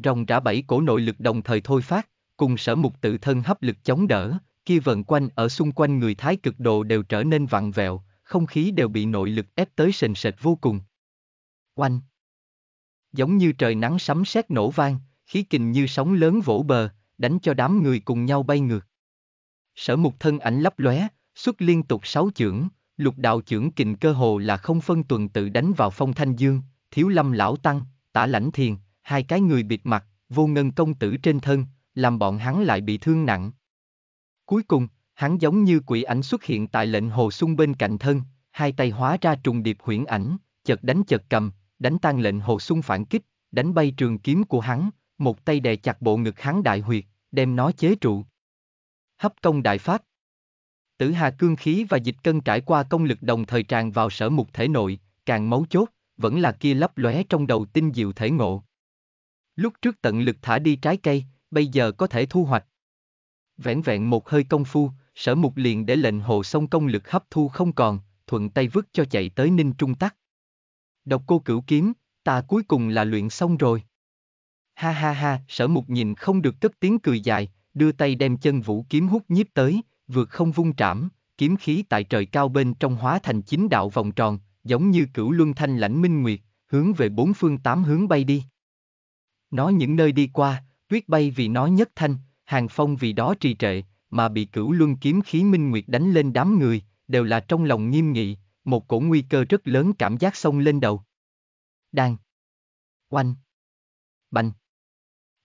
Rồng trả bảy cổ nội lực đồng thời thôi phát, cùng sở mục tự thân hấp lực chống đỡ, kia vần quanh ở xung quanh người thái cực độ đều trở nên vặn vẹo, không khí đều bị nội lực ép tới sền sệt vô cùng. Oanh! Giống như trời nắng sấm sét nổ vang, khí kình như sóng lớn vỗ bờ, đánh cho đám người cùng nhau bay ngược sở mục thân ảnh lấp lóe, xuất liên tục sáu chưởng, lục đạo chưởng kình cơ hồ là không phân tuần tự đánh vào phong thanh dương, thiếu lâm lão tăng, tả lãnh thiền, hai cái người bịt mặt, vô ngân công tử trên thân, làm bọn hắn lại bị thương nặng. Cuối cùng, hắn giống như quỷ ảnh xuất hiện tại lệnh hồ sung bên cạnh thân, hai tay hóa ra trùng điệp huyễn ảnh, chật đánh chật cầm, đánh tan lệnh hồ sung phản kích, đánh bay trường kiếm của hắn, một tay đè chặt bộ ngực hắn đại huyệt, đem nó chế trụ khắp công đại phát, Tử hà cương khí và dịch cân trải qua công lực đồng thời tràn vào sở mục thể nội, càng máu chốt, vẫn là kia lấp lóe trong đầu tinh diệu thể ngộ. Lúc trước tận lực thả đi trái cây, bây giờ có thể thu hoạch. Vẹn vẹn một hơi công phu, sở mục liền để lệnh hồ sông công lực hấp thu không còn, thuận tay vứt cho chạy tới ninh trung tắc. Độc cô cửu kiếm, ta cuối cùng là luyện xong rồi. Ha ha ha, sở mục nhìn không được cất tiếng cười dài, đưa tay đem chân vũ kiếm hút nhiếp tới, vượt không vung trảm, kiếm khí tại trời cao bên trong hóa thành chín đạo vòng tròn, giống như cửu luân thanh lãnh minh nguyệt, hướng về bốn phương tám hướng bay đi. Nó những nơi đi qua, tuyết bay vì nó nhất thanh, hàng phong vì đó trì trệ, mà bị cửu luân kiếm khí minh nguyệt đánh lên đám người, đều là trong lòng nghiêm nghị, một cổ nguy cơ rất lớn cảm giác xông lên đầu. Đang. Oanh. Bành.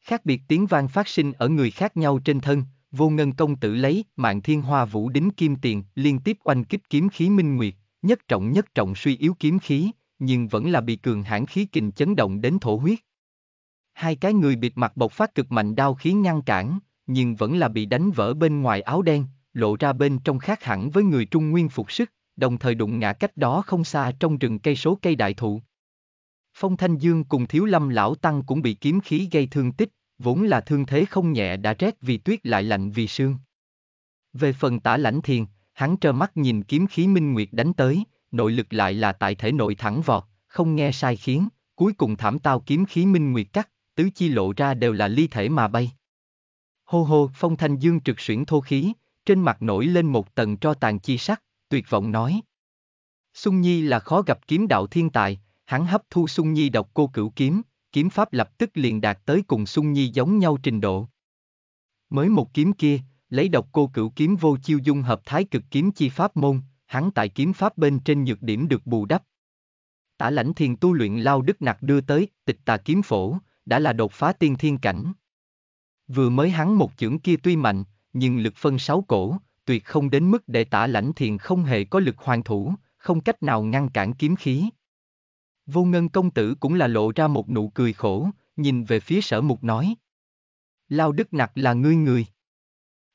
Khác biệt tiếng vang phát sinh ở người khác nhau trên thân, vô ngân công tử lấy, mạng thiên hoa vũ đính kim tiền, liên tiếp oanh kích kiếm khí minh nguyệt, nhất trọng nhất trọng suy yếu kiếm khí, nhưng vẫn là bị cường hãn khí kình chấn động đến thổ huyết. Hai cái người bịt mặt bộc phát cực mạnh đau khí ngăn cản, nhưng vẫn là bị đánh vỡ bên ngoài áo đen, lộ ra bên trong khác hẳn với người trung nguyên phục sức, đồng thời đụng ngã cách đó không xa trong rừng cây số cây đại thụ. Phong Thanh Dương cùng Thiếu Lâm Lão Tăng cũng bị kiếm khí gây thương tích, vốn là thương thế không nhẹ đã rét vì tuyết lại lạnh vì sương. Về phần tả lãnh thiền, hắn trơ mắt nhìn kiếm khí minh nguyệt đánh tới, nội lực lại là tại thể nội thẳng vọt, không nghe sai khiến, cuối cùng thảm tao kiếm khí minh nguyệt cắt, tứ chi lộ ra đều là ly thể mà bay. Hô hô, phong thanh dương trực xuyển thô khí, trên mặt nổi lên một tầng cho tàn chi sắc, tuyệt vọng nói. "Xung Nhi là khó gặp kiếm đạo thiên tài, hắn hấp thu Sung Nhi độc cô cửu kiếm, kiếm pháp lập tức liền đạt tới cùng Sung Nhi giống nhau trình độ. Mới một kiếm kia, lấy độc cô cửu kiếm vô chiêu dung hợp thái cực kiếm chi pháp môn, hắn tại kiếm pháp bên trên nhược điểm được bù đắp. Tả lãnh thiền tu luyện lao đức nặc đưa tới, tịch tà kiếm phổ, đã là đột phá tiên thiên cảnh. Vừa mới hắn một chưởng kia tuy mạnh, nhưng lực phân sáu cổ, tuyệt không đến mức để tả lãnh thiền không hề có lực hoàn thủ, không cách nào ngăn cản kiếm khí. Vô ngân công tử cũng là lộ ra một nụ cười khổ, nhìn về phía sở mục nói. Lao đức nặc là ngươi người.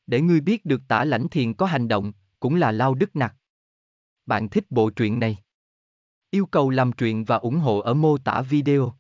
Để ngươi biết được tả lãnh thiền có hành động, cũng là lao đức nặc. Bạn thích bộ truyện này? Yêu cầu làm truyện và ủng hộ ở mô tả video.